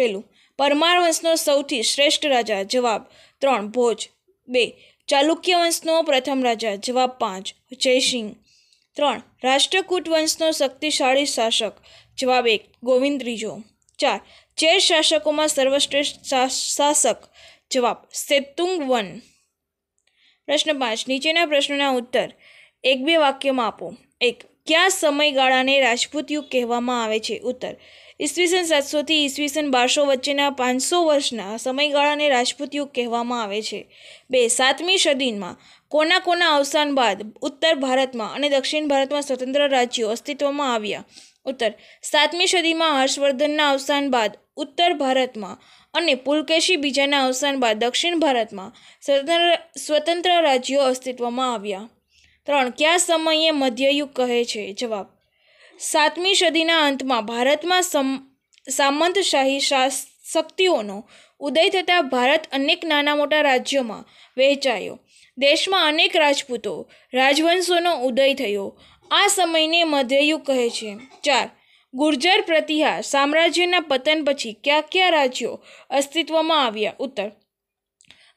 પેલું પરમાર વંશનો સૌથી શ્રેષ્ઠ રાજા જવાબ ત્રણ ભોજ બે ચાલુક્ય વંશનો પ્રથમ રાજા જવાબ પાંચ જયસિંહ ત્રણ રાષ્ટ્રકૂટ વંશનો શક્તિશાળી શાસક જવાબ એક ગોવિંદ ત્રીજો ચાર ચેર શાસકોમાં સર્વશ્રેષ્ઠ શાસક જવાબ સેતુંગ વન પ્રશ્ન પાંચ નીચેના પ્રશ્નોના ઉત્તર એક બે વાક્યમાં આપો એક કયા સમયગાળાને રાજપૂત યુગ કહેવામાં આવે છે ઉત્તર ઈસવીસન સાતસોથી ઈસવીસન બારસો વચ્ચેના પાંચસો વર્ષના સમયગાળાને રાજપૂત યુગ કહેવામાં આવે છે બે સાતમી સદીમાં કોના કોના અવસાન બાદ ઉત્તર ભારતમાં અને દક્ષિણ ભારતમાં સ્વતંત્ર રાજ્યો અસ્તિત્વમાં આવ્યા ઉત્તર સાતમી સદીમાં હર્ષવર્ધનના અવસાન બાદ ઉત્તર ભારતમાં અને પુલકેશી બીજાના અવસાન બાદ દક્ષિણ ભારતમાં સ્વતંત્ર સ્વતંત્ર રાજ્યો અસ્તિત્વમાં આવ્યા ત્રણ કયા સમયે મધ્યયુગ કહે છે જવાબ સાતમી સદીના અંતમાં ભારતમાં સમ સામંતશાહી શક્તિઓનો ઉદય થતાં ભારત અનેક નાના મોટા રાજ્યોમાં વહેંચાયો દેશમાં અનેક રાજપૂતો રાજવંશોનો ઉદય થયો આ સમયને મધ્યયુગ કહે છે ચાર ગુર્જર પ્રતિહાર સામ્રાજ્યના પતન પછી કયા કયા રાજ્યો અસ્તિત્વમાં આવ્યા ઉત્તર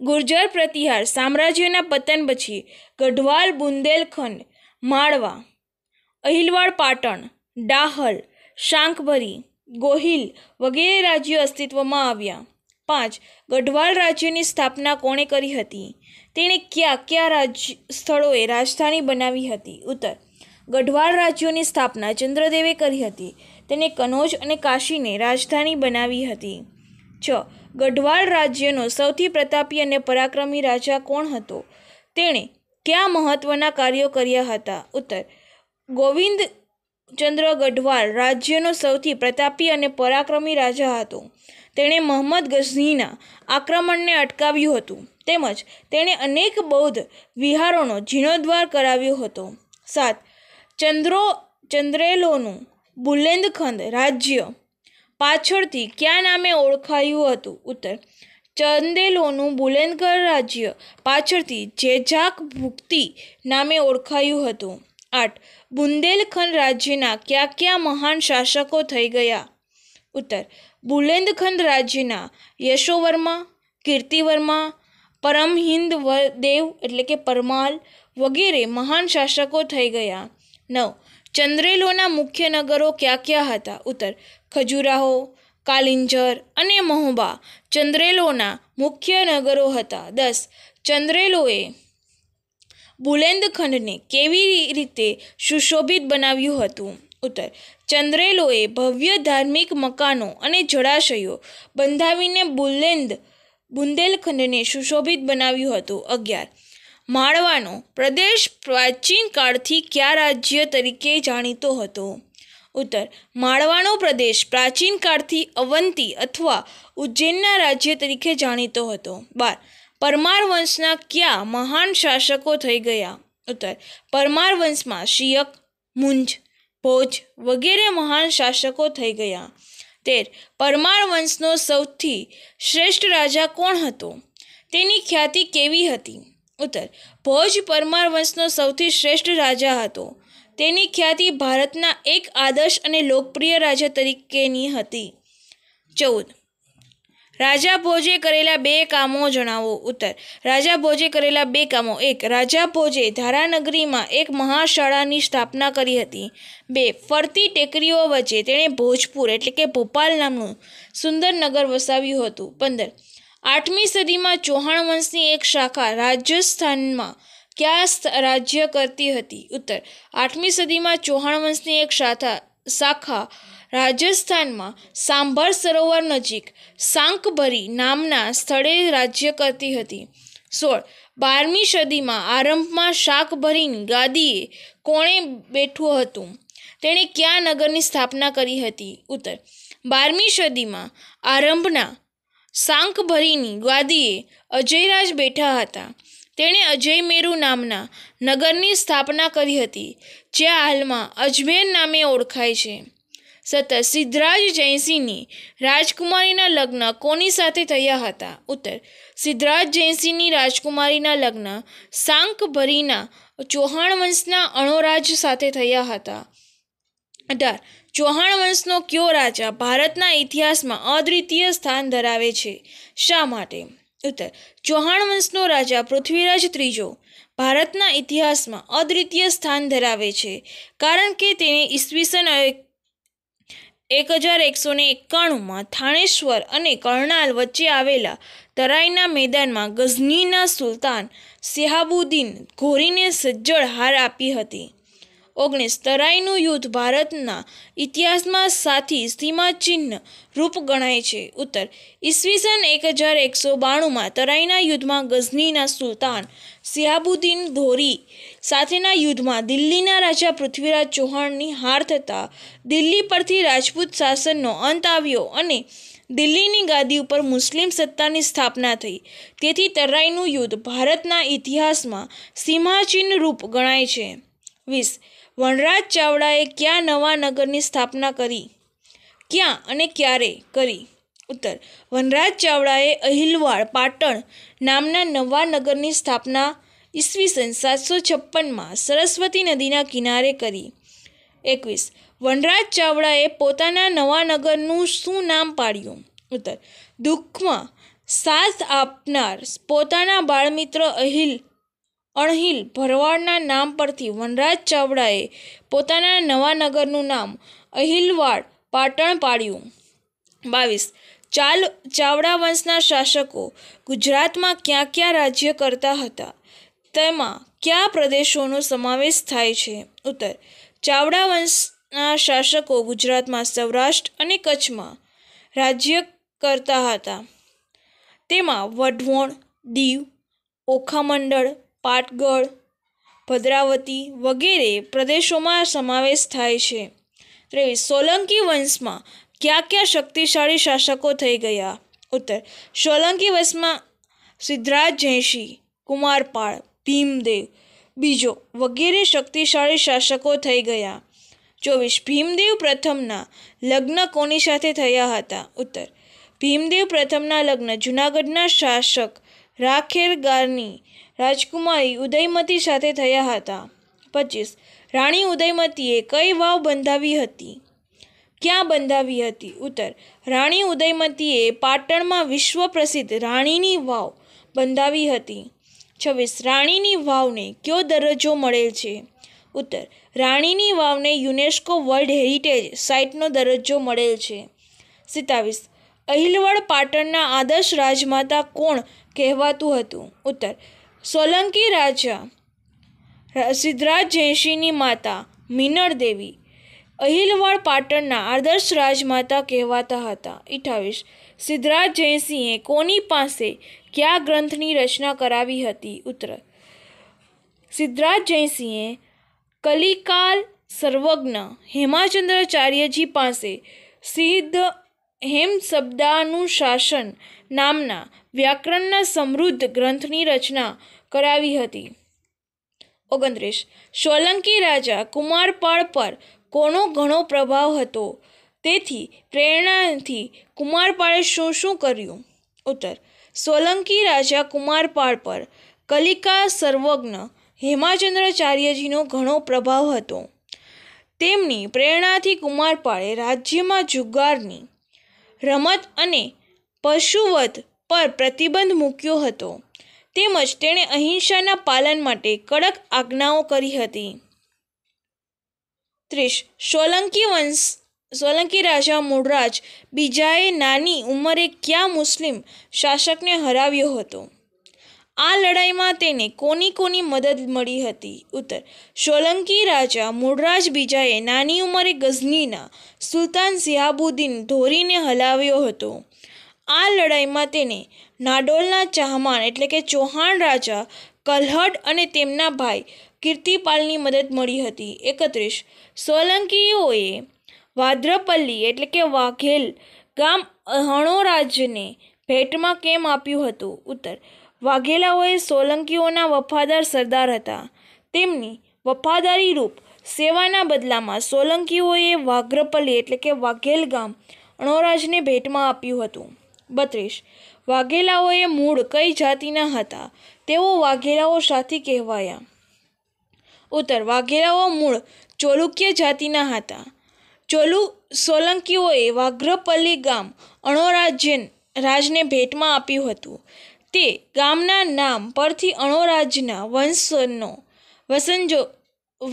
ગુર્જર પ્રતિહાર સામ્રાજ્યના પતન પછી ગઢવાલ બુંદેલખંડ માળવા અહિલવાડ પાટણ ડાહલ શાંકબરી ગોહિલ વગેરે રાજ્યો અસ્તિત્વમાં આવ્યા પાંચ ગઢવાલ રાજ્યની સ્થાપના કોણે કરી હતી તેણે કયા કયા રાજ્ય સ્થળોએ રાજધાની બનાવી હતી ઉત્તર ગઢવાલ રાજ્યોની સ્થાપના ચંદ્રદેવે કરી હતી તેને કનોજ અને કાશીને રાજધાની બનાવી હતી છ ગઢવાલ રાજ્યનો સૌથી પ્રતાપી અને પરાક્રમી રાજા કોણ હતો તેણે કયા મહત્ત્વના કાર્યો કર્યા હતા ઉત્તર ગોવિંદ ચંદ્ર ગઢવાલ રાજ્યનો સૌથી પ્રતાપી અને પરાક્રમી રાજા હતો તેણે મહંમદ ગઝનીના આક્રમણને અટકાવ્યું હતું તેમજ તેણે અનેક બૌદ્ધ વિહારોનો જીર્ણોદ્વાર કરાવ્યો હતો સાત ચંદ્રો ચંદ્રેલોનું બુલેન્દખંદ રાજ્ય પાછળથી ક્યાં નામે ઓળખાયું હતું ઉત્તર ચંદેલોનું બુલેન્દગઢ રાજ્ય પાછળથી જેજાક ભુક્તિ નામે ઓળખાયું હતું આઠ બુંદેલખંડ રાજ્યના કયા કયા મહાન શાસકો થઈ ગયા ઉત્તર બુલેન્દખંડ રાજ્યના યશોવર્મા કીર્તિવર્મા પરમહિંદ દેવ એટલે કે પરમાલ વગેરે મહાન શાસકો થઈ ગયા નવ ચંદ્રેલોના મુખ્ય નગરો કયા ક્યાં હતા ઉત્તર ખજુરાહો કાલિંજર અને મહોબા ચંદ્રેલોના મુખ્ય નગરો હતા દસ ચંદ્રેલોએ બુલેન્દખંડને કેવી રીતે સુશોભિત બનાવ્યું હતું ઉત્તર ચંદ્રેલોએ ભવ્ય ધાર્મિક મકાનો અને જળાશયો બંધાવીને બુલેંદ બુંદેલખંડને સુશોભિત બનાવ્યું હતું અગિયાર માળવાનો પ્રદેશ પ્રાચીન કાળથી ક્યાં રાજ્ય તરીકે જાણીતો હતો ઉત્તર માળવાનો પ્રદેશ પ્રાચીન કાળથી અવંતી અથવા ઉજ્જૈનના રાજ્ય તરીકે જાણીતો હતો બાર પરમાર વંશના કયા મહાન શાસકો થઈ ગયા ઉત્તર પરમાર વંશમાં શિયક મુંજ ભોજ વગેરે મહાન શાસકો થઈ ગયા તેર પરમાર વંશનો સૌથી શ્રેષ્ઠ રાજા કોણ હતો તેની ખ્યાતિ કેવી હતી ઉત્તર ભોજ પરમાર વંશનો સૌથી શ્રેષ્ઠ રાજા હતો તેની ખ્યાતિ ભારતના એક આદર્શ અને લોકપ્રિય રાજા તરીકેની હતી ચૌદ રાજા ભોજે કરેલા બે કામો જણાવો ઉત્તર રાજા ભોજે કરેલા બે કામો એક રાજા ભોજે ધારાનગરીમાં એક મહાશાળાની સ્થાપના કરી હતી બે ફરતી ટેકરીઓ વચ્ચે તેણે ભોજપુર એટલે કે ભોપાલ નામનું સુંદર નગર વસાવ્યું હતું પંદર આઠમી સદીમાં ચૌહાણ વંશની એક શાખા રાજસ્થાનમાં ક્યાં રાજ્ય કરતી હતી ઉત્તર આઠમી સદીમાં ચૌહાણ વંશની એક શાખા શાખા રાજસ્થાનમાં સાંભર સરોવર નજીક સાંકબરી નામના સ્થળે રાજ્ય કરતી હતી સોળ બારમી સદીમાં આરંભમાં શાકભરીની ગાદીએ કોણે બેઠું હતું તેણે ક્યાં નગરની સ્થાપના કરી હતી ઉત્તર બારમી સદીમાં આરંભના શાંકભરીની ગાદીએ અજયરાજ બેઠા હતા તેણે અજયમેરુ નામના નગરની સ્થાપના કરી હતી જે હાલમાં અજમેર નામે ઓળખાય છે સતત સિદ્ધરાજ જયસિંહની રાજકુમારીના લગ્ન કોની સાથે થયા હતા ઉત્તર સિદ્ધરાજ જયસિંહની રાજકુમારીના લગ્ન સાંકભરીના ચૌહાણ વંશના અણોરાજ સાથે થયા હતા અઢાર ચૌહાણ વંશનો કયો રાજા ભારતના ઇતિહાસમાં અદ્વિતીય સ્થાન ધરાવે છે શા માટે ઉત્તર ચૌહાણ વંશનો રાજા પૃથ્વીરાજ ત્રીજો ભારતના ઇતિહાસમાં અદ્વિતીય સ્થાન ધરાવે છે કારણ કે તેણે ઈસવીસન એક હજાર એકસો ને એકાણુંમાં થાણેશ્વર અને કર્ણાલ વચ્ચે આવેલા તરાઈના મેદાનમાં ગઝનીના સુલતાન સિહાબુદ્દીન ઘોરીને સજ્જડ હાર આપી હતી ઓગણીસ તરાઈનું યુદ્ધ ભારતના ઇતિહાસમાં સાથી સીમાચિહ્ન રૂપ ગણાય છે ઉત્તર ઈસવીસન એક હજાર એકસો બાણુંમાં તરાઈના યુદ્ધમાં ગઝનીના સુલતાન સિહાબુદ્દીન ધોરી સાથેના યુદ્ધમાં દિલ્હીના રાજા પૃથ્વીરાજ ચૌહાણની હાર થતાં દિલ્હી પરથી રાજપૂત શાસનનો અંત આવ્યો અને દિલ્હીની ગાદી ઉપર મુસ્લિમ સત્તાની સ્થાપના થઈ તેથી તરાઈનું યુદ્ધ ભારતના ઇતિહાસમાં સીમાચિહ્ન રૂપ ગણાય છે વીસ વનરાજ ચાવડાએ ક્યાં નવા નગરની સ્થાપના કરી ક્યાં અને ક્યારે કરી ઉત્તર વનરાજ ચાવડાએ અહિલવાડ પાટણ નામના નવા નગરની સ્થાપના ઈસવીસન સાતસો છપ્પનમાં સરસ્વતી નદીના કિનારે કરી એકવીસ વનરાજ ચાવડાએ પોતાના નવા નગરનું શું નામ પાડ્યું ઉત્તર દુઃખમાં સાથ આપનાર પોતાના બાળમિત્ર અહિલ અણહિલ ભરવાડના નામ પરથી વનરાજ ચાવડાએ પોતાના નવા નગરનું નામ અહિલવાડ પાટણ પાડ્યું બાવીસ ચાલ ચાવડા વંશના શાસકો ગુજરાતમાં ક્યાં ક્યાં રાજ્ય કરતા હતા તેમાં કયા પ્રદેશોનો સમાવેશ થાય છે ઉત્તર ચાવડા વંશના શાસકો ગુજરાતમાં સૌરાષ્ટ્ર અને કચ્છમાં રાજ્ય કરતા હતા તેમાં વઢવણ દીવ ઓખામંડળ પાટગઢ ભદ્રાવતી વગેરે પ્રદેશોમાં સમાવેશ થાય છે ત્રેવીસ સોલંકી વંશમાં ક્યાં ક્યાં શક્તિશાળી શાસકો થઈ ગયા ઉત્તર સોલંકી વંશમાં સિદ્ધરાજ જયસિંહ કુમારપાળ ભીમદેવ બીજો વગેરે શક્તિશાળી શાસકો થઈ ગયા ચોવીસ ભીમદેવ પ્રથમના લગ્ન કોની સાથે થયા હતા ઉત્તર ભીમદેવ પ્રથમના લગ્ન જૂનાગઢના શાસક રાખેર ગારની રાજકુમારી ઉદયમતી સાથે થયા હતા પચીસ રાણી ઉદયમતીએ કઈ વાવ બંધાવી હતી ક્યાં બંધાવી હતી ઉત્તર રાણી ઉદયમતીએ પાટણમાં વિશ્વ પ્રસિદ્ધ રાણીની વાવ બંધાવી હતી છવ્વીસ રાણીની વાવને કયો દરજ્જો મળેલ છે ઉત્તર રાણીની વાવને યુનેસ્કો વર્લ્ડ હેરિટેજ સાઇટનો દરજ્જો મળેલ છે સિત્તાવીસ અહિલવડ પાટણના આદર્શ રાજમાતા કોણ કહેવાતું હતું ઉત્તર સોલંકી રાજા સિદ્ધરાજ જયસિંહની માતા મિનળ દેવી અહિલવાડ પાટણના આદર્શ રાજમાતા કહેવાતા હતા અઠાવીસ સિદ્ધરાજ જયસિંહે કોની પાસે કયા ગ્રંથની રચના કરાવી હતી ઉત્તર સિદ્ધરાજ જયસિંહે કલિકાલ સર્વજ્ઞ હેમાચંદ્રાચાર્યજી પાસે સિદ્ધ હેમશબ્દાનુશાસન નામના વ્યાકરણના સમૃદ્ધ ગ્રંથની રચના કરાવી હતી ઓગણત્રીસ સોલંકી રાજા કુમારપાળ પર કોનો ઘણો પ્રભાવ હતો તેથી પ્રેરણાથી કુમારપાળે શું શું કર્યું ઉત્તર સોલંકી રાજા કુમારપાળ પર કલિકા સર્વજ્ઞ હેમાચંદ્રાચાર્યજીનો ઘણો પ્રભાવ હતો તેમની પ્રેરણાથી કુમારપાળે રાજ્યમાં જુગારની રમત અને પશુવધ પર પ્રતિબંધ મૂક્યો હતો તેમજ તેણે અહિંસાના પાલન માટે કડક આજ્ઞાઓ કરી હતી ત્રીસ સોલંકી વંશ સોલંકી રાજા મૂળરાજ બીજાએ નાની ઉંમરે ક્યાં મુસ્લિમ શાસકને હરાવ્યો હતો આ લડાઈમાં તેને કોની કોની મદદ મળી હતી ઉત્તર સોલંકી રાજા મૂળરાજ બીજાએ નાની ઉંમરે ગઝનીના સુલતાન ઝિયાબુદ્દીન ધોરીને હલાવ્યો હતો આ લડાઈમાં તેને નાડોલના ચાહમાન એટલે કે ચૌહાણ રાજા કલ્હડ અને તેમના ભાઈ કીર્તિપાલની મદદ મળી હતી એકત્રીસ સોલંકીઓએ વાદ્રપલ્લી એટલે કે વાઘેલ ગામ અહણોરાજને ભેટમાં કેમ આપ્યું હતું ઉત્તર વાઘેલાઓએ સોલંકીઓના વફાદાર સરદાર હતા તેમની વફાદારી રૂપ સેવાના બદલામાં સોલંકીઓએ વાઘ્રપલ્લી એટલે કે વાઘેલ ગામ અણોરાજને ભેટમાં આપ્યું હતું બત્રીસ વાઘેલાઓએ મૂળ કઈ જાતિના હતા તેઓ વાઘેલાઓ સાથી કહેવાયા ઉત્તર વાઘેલાઓ મૂળ ચોલુક્ય જાતિના હતા ચોલુ સોલંકીઓએ વાઘ્રપલ્લી ગામ અણોરાજ્ય રાજને ભેટમાં આપ્યું હતું તે ગામના નામ પરથી અણોરાજના વંશનો વસંજો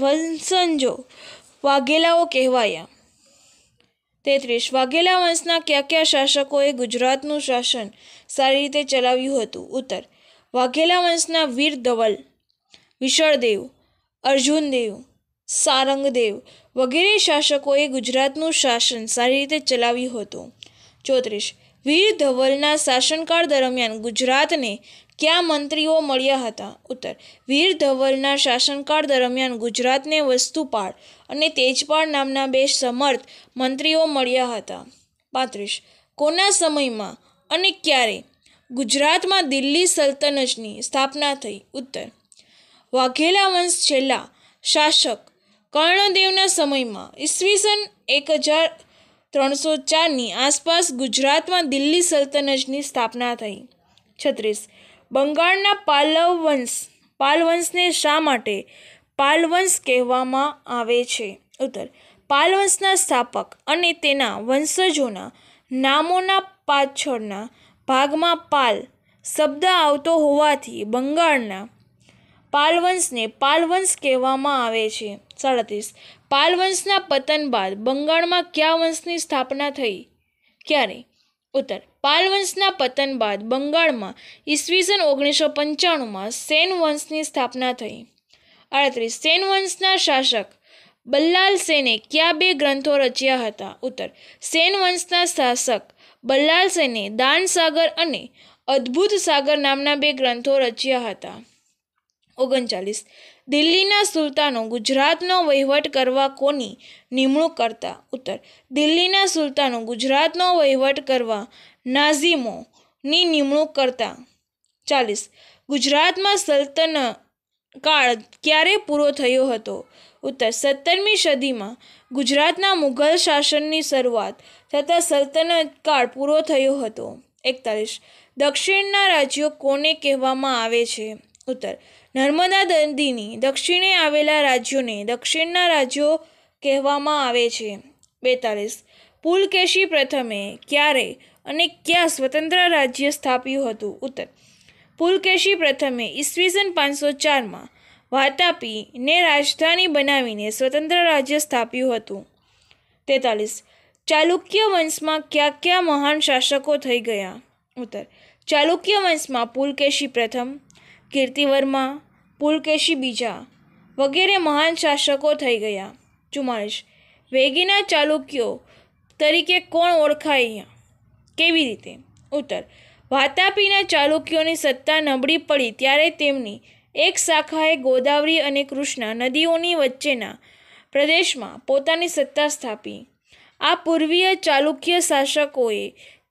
વંશંજો વાઘેલાઓ કહેવાયા તેત્રીસ વાઘેલા વંશના કયા કયા શાસકોએ ગુજરાતનું શાસન સારી રીતે ચલાવ્યું હતું ઉત્તર વાઘેલા વંશના વીર ધવલ વિશળદેવ અર્જુનદેવ સારંગદેવ વગેરે શાસકોએ ગુજરાતનું શાસન સારી રીતે ચલાવ્યું હતું ચોત્રીસ વીર ધવલના શાસનકાળ દરમિયાન ગુજરાતને ક્યાં મંત્રીઓ મળ્યા હતા ઉત્તર વીર ધવલના શાસનકાળ દરમિયાન ગુજરાતને વસ્તુપાળ અને તેજપાળ નામના બે સમર્થ મંત્રીઓ મળ્યા હતા પાંત્રીસ કોના સમયમાં અને ક્યારે ગુજરાતમાં દિલ્હી સલ્તનતની સ્થાપના થઈ ઉત્તર વાઘેલા વંશ છેલ્લા શાસક કર્ણદેવના સમયમાં ઈસવીસન એક હજાર ત્રણસો ચારની આસપાસ ગુજરાતમાં દિલ્હી સલ્તનતની સ્થાપના થઈ છત્રીસ બંગાળના પાલવ વંશ પાલવંશને શા માટે પાલવંશ કહેવામાં આવે છે ઉત્તર પાલવંશના સ્થાપક અને તેના વંશજોના નામોના પાછળના ભાગમાં પાલ શબ્દ આવતો હોવાથી બંગાળના પાલવંશને પાલવંશ કહેવામાં આવે છે સાડત્રીસ પાલવંશના પતન બાદ બંગાળમાં કયા વંશની સ્થાપના થઈ ક્યારે ઉત્તર પાલવંશના પતન બાદ બંગાળમાં ઈસવીસન ઓગણીસો પંચાણુંમાં સેન વંશની સ્થાપના થઈ અડત્રીસ સેન વંશના શાસક બલ્લાલ સેને કયા બે ગ્રંથો રચ્યા હતા ઉત્તર સેન વંશના શાસક બલ્લાલ સેને દાનસાગર અને અદ્ભુત સાગર નામના બે ગ્રંથો રચ્યા હતા ઓગણચાલીસ દિલ્હીના સુલતાનો ગુજરાતનો વહીવટ કરવા કોની નિમણૂક કરતા ઉત્તર દિલ્હીના સુલતાનો ગુજરાતનો વહીવટ કરવા નાઝીમોની નિમણૂક કરતા ચાલીસ ગુજરાતમાં સલ્તન કાળ ક્યારે પૂરો થયો હતો ઉત્તર સત્તરમી સદીમાં ગુજરાતના મુઘલ શાસનની શરૂઆત થતાં સલ્તનત કાળ પૂરો થયો હતો એકતાલીસ દક્ષિણના રાજ્યો કોને કહેવામાં આવે છે ઉત્તર નર્મદા નદીની દક્ષિણે આવેલા રાજ્યોને દક્ષિણના રાજ્યો કહેવામાં આવે છે બેતાલીસ પુલકેશી પ્રથમે ક્યારે અને ક્યાં સ્વતંત્ર રાજ્ય સ્થાપ્યું હતું ઉત્તર પુલકેશી પ્રથમે ઈસવીસન પાંચસો ચારમાં વાતાપીને રાજધાની બનાવીને સ્વતંત્ર રાજ્ય સ્થાપ્યું હતું તેતાલીસ ચાલુક્ય વંશમાં કયા કયા મહાન શાસકો થઈ ગયા ઉત્તર ચાલુક્ય વંશમાં પુલકેશી પ્રથમ કીર્તિવર્મા પુલકેશી બીજા વગેરે મહાન શાસકો થઈ ગયા ચુમ્માળીસ વેગીના ચાલુક્યો તરીકે કોણ ઓળખાય અહીંયા કેવી રીતે ઉત્તર વાતાપીના ચાલુક્યોની સત્તા નબળી પડી ત્યારે તેમની એક શાખાએ ગોદાવરી અને કૃષ્ણા નદીઓની વચ્ચેના પ્રદેશમાં પોતાની સત્તા સ્થાપી આ પૂર્વીય ચાલુક્ય શાસકોએ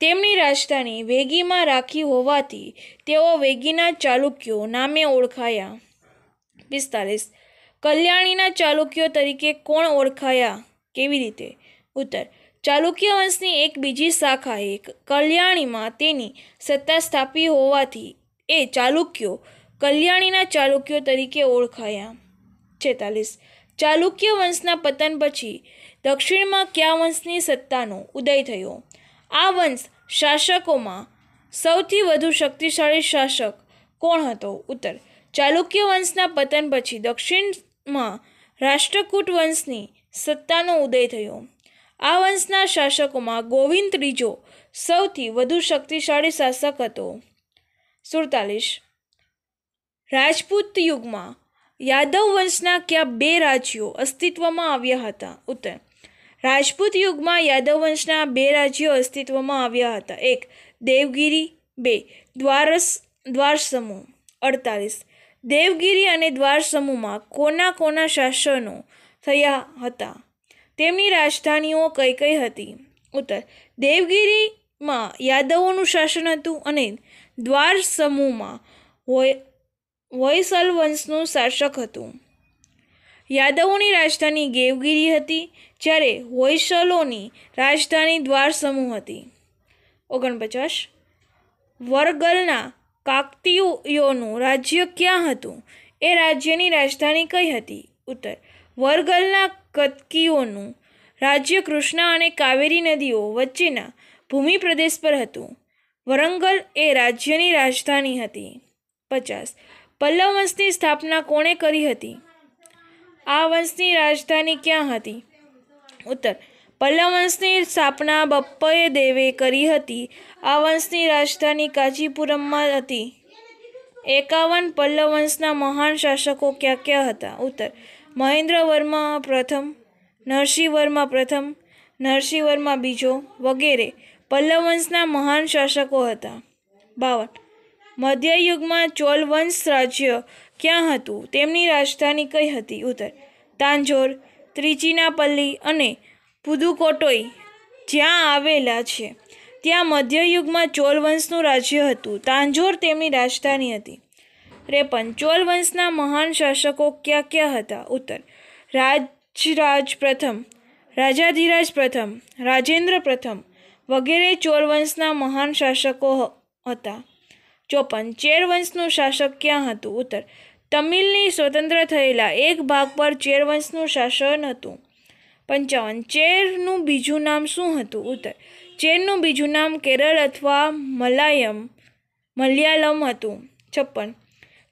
તેમની રાજધાની વેગીમાં રાખી હોવાથી તેઓ વેગીના ચાલુક્યો નામે ઓળખાયા પિસ્તાલીસ કલ્યાણીના ચાલુક્યો તરીકે કોણ ઓળખાયા કેવી રીતે ઉત્તર ચાલુક્ય વંશની એક બીજી શાખાએ કલ્યાણીમાં તેની સત્તા સ્થાપી હોવાથી એ ચાલુક્યો કલ્યાણીના ચાલુક્યો તરીકે ઓળખાયા છેતાલીસ ચાલુક્ય વંશના પતન પછી દક્ષિણમાં ક્યા વંશની સત્તાનો ઉદય થયો આ વંશ શાસકોમાં સૌથી વધુ શક્તિશાળી શાસક કોણ હતો ઉત્તર ચાલુક્ય વંશના પતન પછી દક્ષિણમાં રાષ્ટ્રકૂટ વંશની સત્તાનો ઉદય થયો આ વંશના શાસકોમાં ગોવિંદ ત્રીજો સૌથી વધુ શક્તિશાળી શાસક હતો સુડતાલીસ રાજપૂત યુગમાં યાદવ વંશના ક્યાં બે રાજ્યો અસ્તિત્વમાં આવ્યા હતા ઉત્તર રાજપૂત યુગમાં યાદવ વંશના બે રાજ્યો અસ્તિત્વમાં આવ્યા હતા એક દેવગીરી બે દ્વારસ દ્વાર સમૂહ અડતાલીસ દેવગીરી અને દ્વાર સમૂહમાં કોના કોના શાસનો થયા હતા તેમની રાજધાનીઓ કઈ કઈ હતી ઉત્તર દેવગીરીમાં યાદવોનું શાસન હતું અને દ્વાર સમૂહમાં વોય વોયસલ વંશનું શાસક હતું યાદવોની રાજધાની ગેવગીરી હતી જ્યારે હોયસલોની રાજધાની દ્વાર સમૂહ હતી ઓગણપચાસ વરગલના કાકતીયોનું રાજ્ય ક્યાં હતું એ રાજ્યની રાજધાની કઈ હતી ઉત્તર વરગલના કતકીઓનું રાજ્ય કૃષ્ણા અને કાવેરી નદીઓ વચ્ચેના ભૂમિ પ્રદેશ પર હતું વરંગલ એ રાજ્યની રાજધાની હતી પચાસ પલ્લવ વંશની સ્થાપના કોણે કરી હતી આ વંશની રાજધાની ક્યાં હતી ઉત્તર પલ્લવ વંશની સ્થાપના બપ્પય દેવે કરી હતી આ વંશની રાજધાની કાંચીપુરમમાં હતી એકાવન પલ્લવ વંશના મહાન શાસકો ક્યાં ક્યાં હતા ઉત્તર મહેન્દ્રવર્મા પ્રથમ નરસિંહ વર્મા પ્રથમ નરસિંહવર્મા બીજો વગેરે પલ્લવ વંશના મહાન શાસકો હતા બાવન મધ્યયુગમાં ચોલ વંશ રાજ્ય ક્યાં હતું તેમની રાજધાની કઈ હતી ઉત્તર તાંજોર ત્રિચિનાપલ્લી અને પુદુકોટોઈ જ્યાં આવેલા છે ત્યાં મધ્યયુગમાં ચોલ વંશનું રાજ્ય હતું તાંજોર તેમની રાજધાની હતી રેપન ચોલ વંશના મહાન શાસકો ક્યાં ક્યાં હતા ઉત્તર રાજરાજ પ્રથમ રાજાધિરાજ પ્રથમ રાજેન્દ્ર પ્રથમ વગેરે ચોલ વંશના મહાન શાસકો હતા ચોપન ચેર વંશનું શાસક ક્યાં હતું ઉત્તર તમિલની સ્વતંત્ર થયેલા એક ભાગ પર ચેરવંશનું શાસન હતું પંચાવન ચેરનું બીજું નામ શું હતું ઉત્તર ચેરનું બીજું નામ કેરળ અથવા મલાયમ મલયાલમ હતું છપ્પન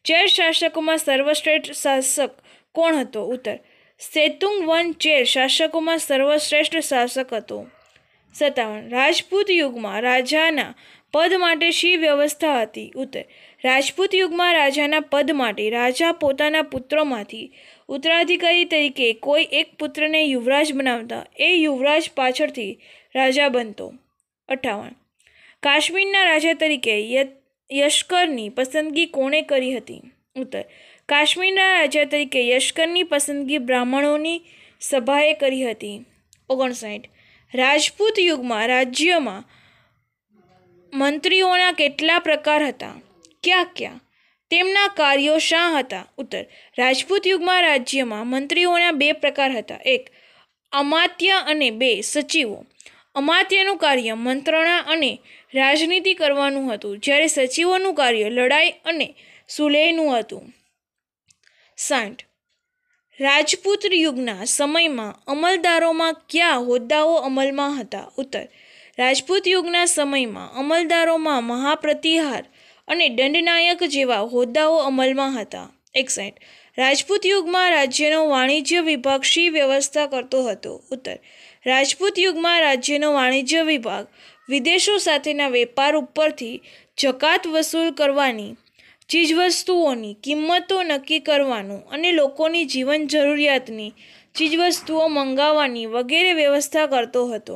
ચેર શાસકોમાં સર્વશ્રેષ્ઠ શાસક કોણ હતો ઉત્તર સેતુંગ વન ચેર શાસકોમાં સર્વશ્રેષ્ઠ શાસક હતો સત્તાવન રાજપૂત યુગમાં રાજાના પદ માટે શી વ્યવસ્થા હતી ઉત્તર રાજપૂત યુગમાં રાજાના પદ માટે રાજા પોતાના પુત્રોમાંથી ઉત્તરાધિકારી તરીકે કોઈ એક પુત્રને યુવરાજ બનાવતા એ યુવરાજ પાછળથી રાજા બનતો અઠાવન કાશ્મીરના રાજા તરીકે યશ્કરની પસંદગી કોણે કરી હતી ઉત્તર કાશ્મીરના રાજા તરીકે યશ્કરની પસંદગી બ્રાહ્મણોની સભાએ કરી હતી ઓગણસાઠ રાજપૂત યુગમાં રાજ્યમાં મંત્રીઓના કેટલા પ્રકાર હતા ક્યાં ક્યાં તેમના કાર્યો શા હતા ઉત્તર રાજપૂત યુગમાં રાજ્યમાં મંત્રીઓના બે પ્રકાર હતા એક અમાત્ય અને બે સચિવો અમાત્યનું કાર્ય મંત્રણા અને રાજનીતિ કરવાનું હતું જ્યારે સચિવોનું કાર્ય લડાઈ અને સુલેહનું હતું સાઠ રાજપૂત યુગના સમયમાં અમલદારોમાં કયા હોદ્દાઓ અમલમાં હતા ઉત્તર રાજપૂત યુગના સમયમાં અમલદારોમાં મહાપ્રતિહાર અને દંડનાયક જેવા હોદ્દાઓ અમલમાં હતા એકસઠ રાજપૂત યુગમાં રાજ્યનો વાણિજ્ય વિભાગ શી વ્યવસ્થા કરતો હતો ઉત્તર રાજપૂત યુગમાં રાજ્યનો વાણિજ્ય વિભાગ વિદેશો સાથેના વેપાર ઉપરથી જકાત વસૂલ કરવાની ચીજવસ્તુઓની કિંમતો નક્કી કરવાનું અને લોકોની જીવન જરૂરિયાતની ચીજવસ્તુઓ મંગાવવાની વગેરે વ્યવસ્થા કરતો હતો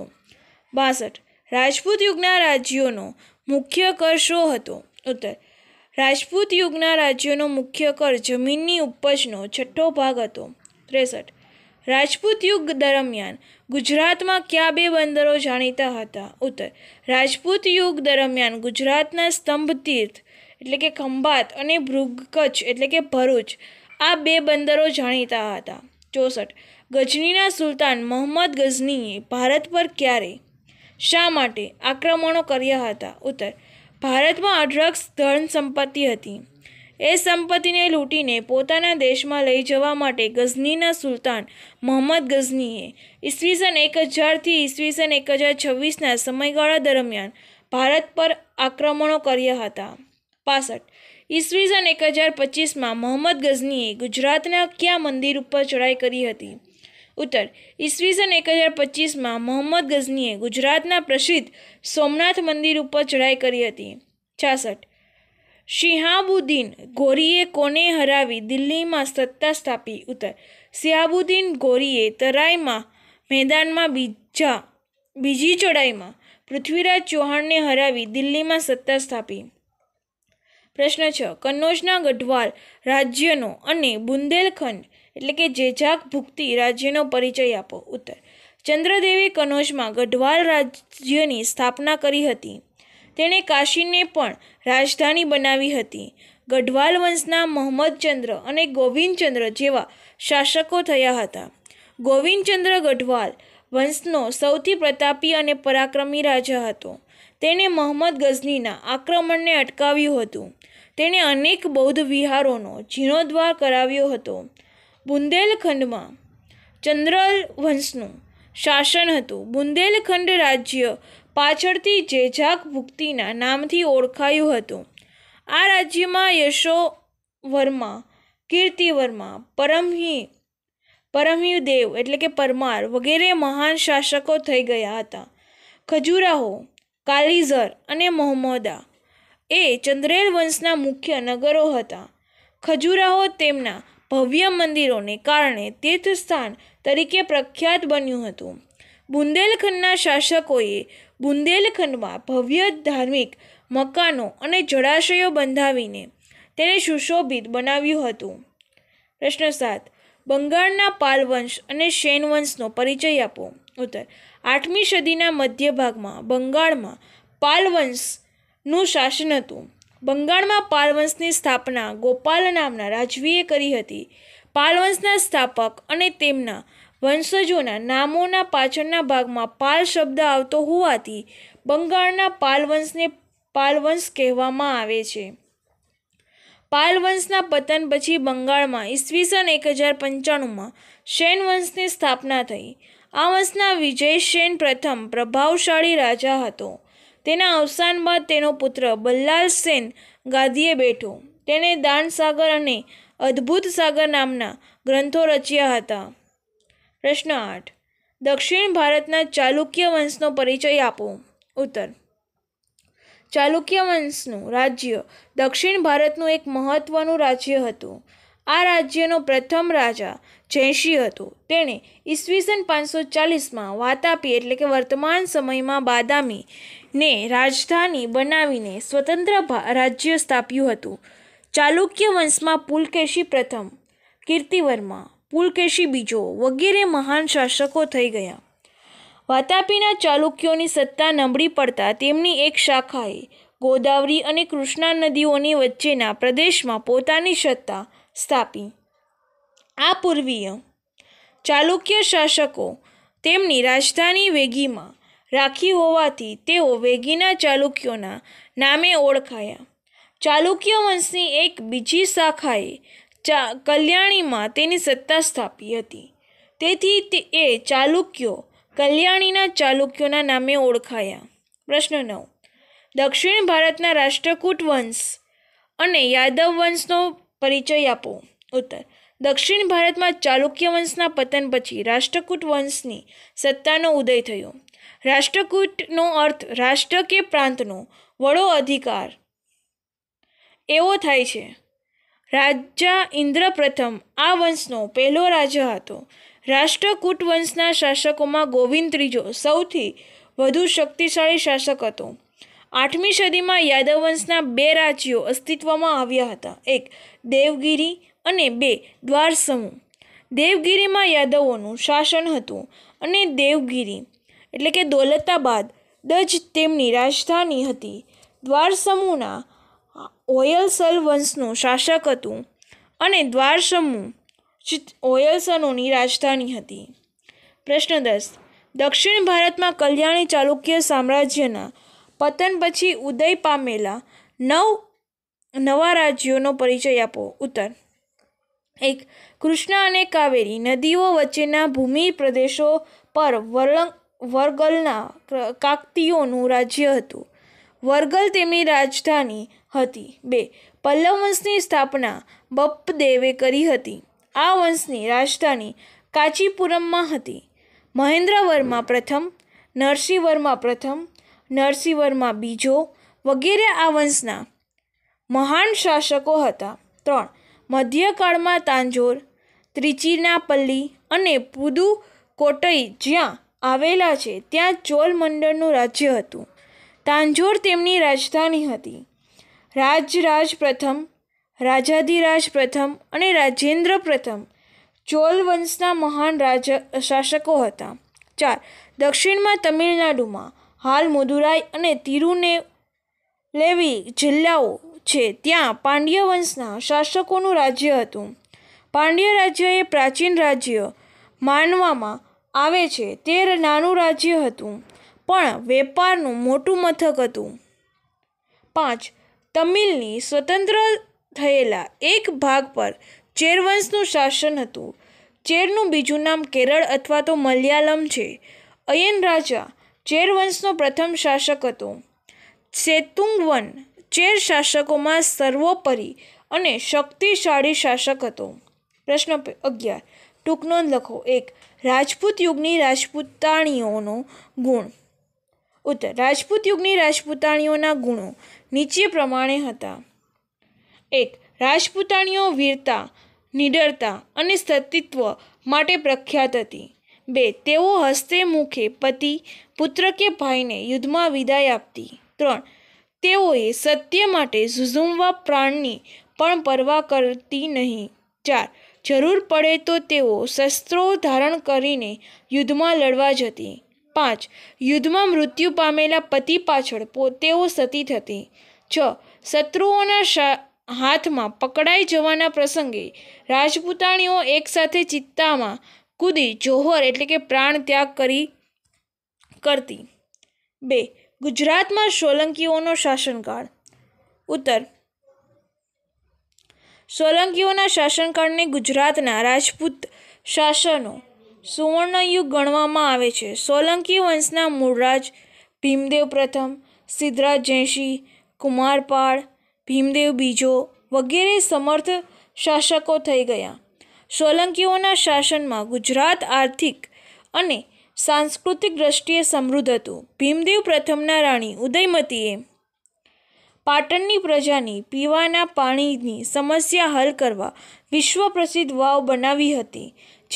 બાસઠ રાજપૂત યુગના રાજ્યોનો મુખ્ય કર શો હતો ઉત્તર રાજપૂત યુગના રાજ્યોનો મુખ્ય કર જમીનની ઉપજનો છઠ્ઠો ભાગ હતો ત્રેસઠ રાજપૂત યુગ દરમિયાન ગુજરાતમાં કયા બે બંદરો જાણીતા હતા ઉત્તર રાજપૂત યુગ દરમિયાન ગુજરાતના સ્તંભ તીર્થ એટલે કે ખંભાત અને ભૃગ કચ્છ એટલે કે ભરૂચ આ બે બંદરો જાણીતા હતા ચોસઠ ગજનીના સુલતાન મોહમ્મદ ગઝનીએ ભારત પર ક્યારે શા માટે આક્રમણો કર્યા હતા ઉત્તર ભારતમાં અઢળક ધન સંપત્તિ હતી એ સંપત્તિને લૂંટીને પોતાના દેશમાં લઈ જવા માટે ગઝનીના સુલતાન મોહમ્મદ ગઝનીએ ઈસવીસન એક હજારથી ઈસવીસન એક હજાર છવ્વીસના સમયગાળા દરમિયાન ભારત પર આક્રમણો કર્યા હતા પાસઠ ઈસવીસન એક હજાર પચીસમાં મોહમ્મદ ગઝનીએ ગુજરાતના કયા મંદિર ઉપર ચડાઈ કરી હતી ઉત્તર ઈસવીસન એક હજાર પચીસમાં મોહમ્મદ ગઝનીએ ગુજરાતના પ્રસિદ્ધ સોમનાથ મંદિર ઉપર ચઢાઈ કરી હતી છાસઠ શિહાબુદ્દીન ગોરીએ કોને હરાવી દિલ્હીમાં સત્તા સ્થાપી ઉત્તર શિહાબુદ્દીન ગોરીએ તરાઈમાં મેદાનમાં બીજા બીજી ચઢાઈમાં પૃથ્વીરાજ ચૌહાણને હરાવી દિલ્હીમાં સત્તા સ્થાપી પ્રશ્ન છ કન્નોજના ગઢવાલ રાજ્યનો અને બુંદેલખંડ એટલે કે જેજાક ભુક્તિ રાજ્યનો પરિચય આપો ઉત્તર ચંદ્રદેવે કનોજમાં ગઢવાલ રાજ્યની સ્થાપના કરી હતી તેણે કાશીને પણ રાજધાની બનાવી હતી ગઢવાલ વંશના મોહમ્મદચંદ્ર અને ગોવિંદચંદ્ર જેવા શાસકો થયા હતા ગોવિંદચંદ્ર ગઢવાલ વંશનો સૌથી પ્રતાપી અને પરાક્રમી રાજા હતો તેણે મોહમ્મદ ગઝનીના આક્રમણને અટકાવ્યું હતું તેણે અનેક બૌદ્ધ વિહારોનો જીર્ણોદ્ધાર કરાવ્યો હતો બુંદેલખંડમાં ચંદ્રલ વંશનું શાસન હતું બુંદેલખંડ રાજ્ય પાછળથી જેજાક ભુક્તિના નામથી ઓળખાયું હતું આ રાજ્યમાં યશો વર્મા કીર્તિ વર્મા પરમહી પરમહી દેવ એટલે કે પરમાર વગેરે મહાન શાસકો થઈ ગયા હતા ખજુરાહો કાલીઝર અને મોહમ્મદા એ ચંદ્રેલ વંશના મુખ્ય નગરો હતા ખજુરાહો તેમના ભવ્ય મંદિરોને કારણે તીર્થસ્થાન તરીકે પ્રખ્યાત બન્યું હતું બુંદેલખંડના શાસકોએ બુંદેલખંડમાં ભવ્ય ધાર્મિક મકાનો અને જળાશયો બંધાવીને તેને સુશોભિત બનાવ્યું હતું પ્રશ્ન સાત બંગાળના પાલવંશ અને શેનવંશનો પરિચય આપો ઉત્તર આઠમી સદીના મધ્ય ભાગમાં બંગાળમાં પાલવંશનું શાસન હતું બંગાળમાં પાલવંશની સ્થાપના ગોપાલ નામના રાજવીએ કરી હતી પાલવંશના સ્થાપક અને તેમના વંશજોના નામોના પાછળના ભાગમાં પાલ શબ્દ આવતો હોવાથી બંગાળના પાલ વંશને પાલ કહેવામાં આવે છે પાલવંશના પતન પછી બંગાળમાં ઈસવીસન એક હજાર પંચાણુંમાં શૈન વંશની સ્થાપના થઈ આ વંશના વિજય શેન પ્રથમ પ્રભાવશાળી રાજા હતો તેના અવસાન બાદ તેનો પુત્ર બલ્લાલ સેન ગાદીએ બેઠો તેણે દાનસાગર અને અદ્ભુત સાગર નામના ગ્રંથો રચ્યા હતા પ્રશ્ન આઠ દક્ષિણ ભારતના ચાલુક્ય વંશનો પરિચય આપો ઉત્તર ચાલુક્ય વંશનું રાજ્ય દક્ષિણ ભારતનું એક મહત્ત્વનું રાજ્ય હતું આ રાજ્યનો પ્રથમ રાજા જયસિંહ હતો તેણે ઈસવીસન પાંચસો ચાલીસમાં વાતાપી એટલે કે વર્તમાન સમયમાં બાદામીને રાજધાની બનાવીને સ્વતંત્ર રાજ્ય સ્થાપ્યું હતું ચાલુક્ય વંશમાં પુલકેશી પ્રથમ કીર્તિવર્મા પુલકેશી બીજો વગેરે મહાન શાસકો થઈ ગયા વાતાપીના ચાલુક્યોની સત્તા નબળી પડતા તેમની એક શાખાએ ગોદાવરી અને કૃષ્ણા નદીઓની વચ્ચેના પ્રદેશમાં પોતાની સત્તા સ્થાપી આ પૂર્વીય ચાલુક્ય શાસકો તેમની રાજધાની વેગીમાં રાખી હોવાથી તેઓ વેગીના ચાલુક્યોના નામે ઓળખાયા ચાલુક્ય વંશની એક બીજી શાખાએ ચા કલ્યાણીમાં તેની સત્તા સ્થાપી હતી તેથી તે એ ચાલુક્યો કલ્યાણીના ચાલુક્યોના નામે ઓળખાયા પ્રશ્ન નવ દક્ષિણ ભારતના રાષ્ટ્રકૂટ વંશ અને યાદવ વંશનો પરિચય આપો ઉત્તર દક્ષિણ ભારતમાં ચાલુક્ય વંશના પતન પછી રાષ્ટ્રકૂટ વંશની સત્તાનો ઉદય થયો રાષ્ટ્રકૂટનો અર્થ રાષ્ટ્ર કે પ્રાંતનો વડો અધિકાર એવો થાય છે રાજા ઇન્દ્ર પ્રથમ આ વંશનો પહેલો રાજા હતો રાષ્ટ્રકૂટ વંશના શાસકોમાં ગોવિંદ ત્રીજો સૌથી વધુ શક્તિશાળી શાસક હતો આઠમી સદીમાં યાદવ વંશના બે રાજ્યો અસ્તિત્વમાં આવ્યા હતા એક દેવગીરી અને બે દ્વાર સમૂહ દેવગીરીમાં યાદવોનું શાસન હતું અને દેવગીરી એટલે કે દોલતાબાદ દજ તેમની રાજધાની હતી દ્વાર સમૂહના ઓયલસલ વંશનું શાસક હતું અને દ્વાર સમૂહ ઓયલસનોની રાજધાની હતી પ્રશ્ન દસ દક્ષિણ ભારતમાં કલ્યાણી ચાલુક્ય સામ્રાજ્યના પતન પછી ઉદય પામેલા નવ નવા રાજ્યોનો પરિચય આપો ઉત્તર એક કૃષ્ણ અને કાવેરી નદીઓ વચ્ચેના ભૂમિ પ્રદેશો પર વર્ગલના કાકતીઓનું રાજ્ય હતું વર્ગલ તેમની રાજધાની હતી બે પલ્લવ વંશની સ્થાપના બપદેવે કરી હતી આ વંશની રાજધાની કાચીપુરમમાં હતી મહેન્દ્રવર્મા પ્રથમ નરસિંહવર્મા પ્રથમ નરસિંહવર્મા બીજો વગેરે આ વંશના મહાન શાસકો હતા ત્રણ મધ્યકાળમાં તાંજોર ત્રિચિનાપલ્લી અને પુદુકોટઈ જ્યાં આવેલા છે ત્યાં ચોલ મંડળનું રાજ્ય હતું તાંજોર તેમની રાજધાની હતી રાજરાજ પ્રથમ રાજાધિરાજ પ્રથમ અને રાજેન્દ્ર પ્રથમ ચોલ વંશના મહાન રાજા શાસકો હતા ચાર દક્ષિણમાં તમિલનાડુમાં હાલ મદુરાઈ અને તિરુને લેવી જિલ્લાઓ છે ત્યાં પાંડ્ય વંશના શાસકોનું રાજ્ય હતું પાંડ્ય રાજ્ય એ પ્રાચીન રાજ્ય માનવામાં આવે છે તે નાનું રાજ્ય હતું પણ વેપારનું મોટું મથક હતું પાંચ તમિલની સ્વતંત્ર થયેલા એક ભાગ પર ચેરવંશનું શાસન હતું ચેરનું બીજું નામ કેરળ અથવા તો મલયાલમ છે અયન રાજા ચેરવંશનો પ્રથમ શાસક હતો સેતુંગવન ચેર શાસકોમાં સર્વોપરી અને શક્તિશાળી શાસક હતો પ્રશ્ન અગિયાર ટૂંકનો લખો એક રાજપૂત યુગની રાજપૂતાણીઓનો ગુણ ઉત્તર રાજપૂત યુગની રાજપૂતાણીઓના ગુણો નીચે પ્રમાણે હતા એક રાજપૂતાણીઓ વીરતા નિડરતા અને સતીત્વ માટે પ્રખ્યાત હતી બે તેઓ હસ્તે મુખે પતિ પુત્ર કે ભાઈને યુદ્ધમાં વિદાય આપતી ત્રણ તેઓએ સત્ય માટે ઝુઝુમવા પ્રાણની પણ પરવા કરતી નહીં ચાર જરૂર પડે તો તેઓ શસ્ત્રો ધારણ કરીને યુદ્ધમાં લડવા જતી પાંચ યુદ્ધમાં મૃત્યુ પામેલા પતિ પાછળ પોતેઓ સતી થતી છ શત્રુઓના હાથમાં પકડાઈ જવાના પ્રસંગે રાજપૂતાણીઓ એકસાથે ચિત્તામાં કૂદી જોહર એટલે કે પ્રાણ ત્યાગ કરી કરતી બે ગુજરાતમાં સોલંકીઓનો શાસનકાળ ઉત્તર સોલંકીઓના શાસનકાળને ગુજરાતના રાજપૂત શાસનો સુવર્ણયુગ ગણવામાં આવે છે સોલંકી વંશના મૂળરાજ ભીમદેવ પ્રથમ સિદ્ધરાજ જયસિંહ કુમારપાળ ભીમદેવ બીજો વગેરે સમર્થ શાસકો થઈ ગયા સોલંકીઓના શાસનમાં ગુજરાત આર્થિક અને સાંસ્કૃતિક દ્રષ્ટિએ સમૃદ્ધ હતું ભીમદેવ પ્રથમના રાણી ઉદયમતીએ પાટણની પ્રજાની પીવાના પાણીની સમસ્યા હલ કરવા વિશ્વ પ્રસિદ્ધ વાવ બનાવી હતી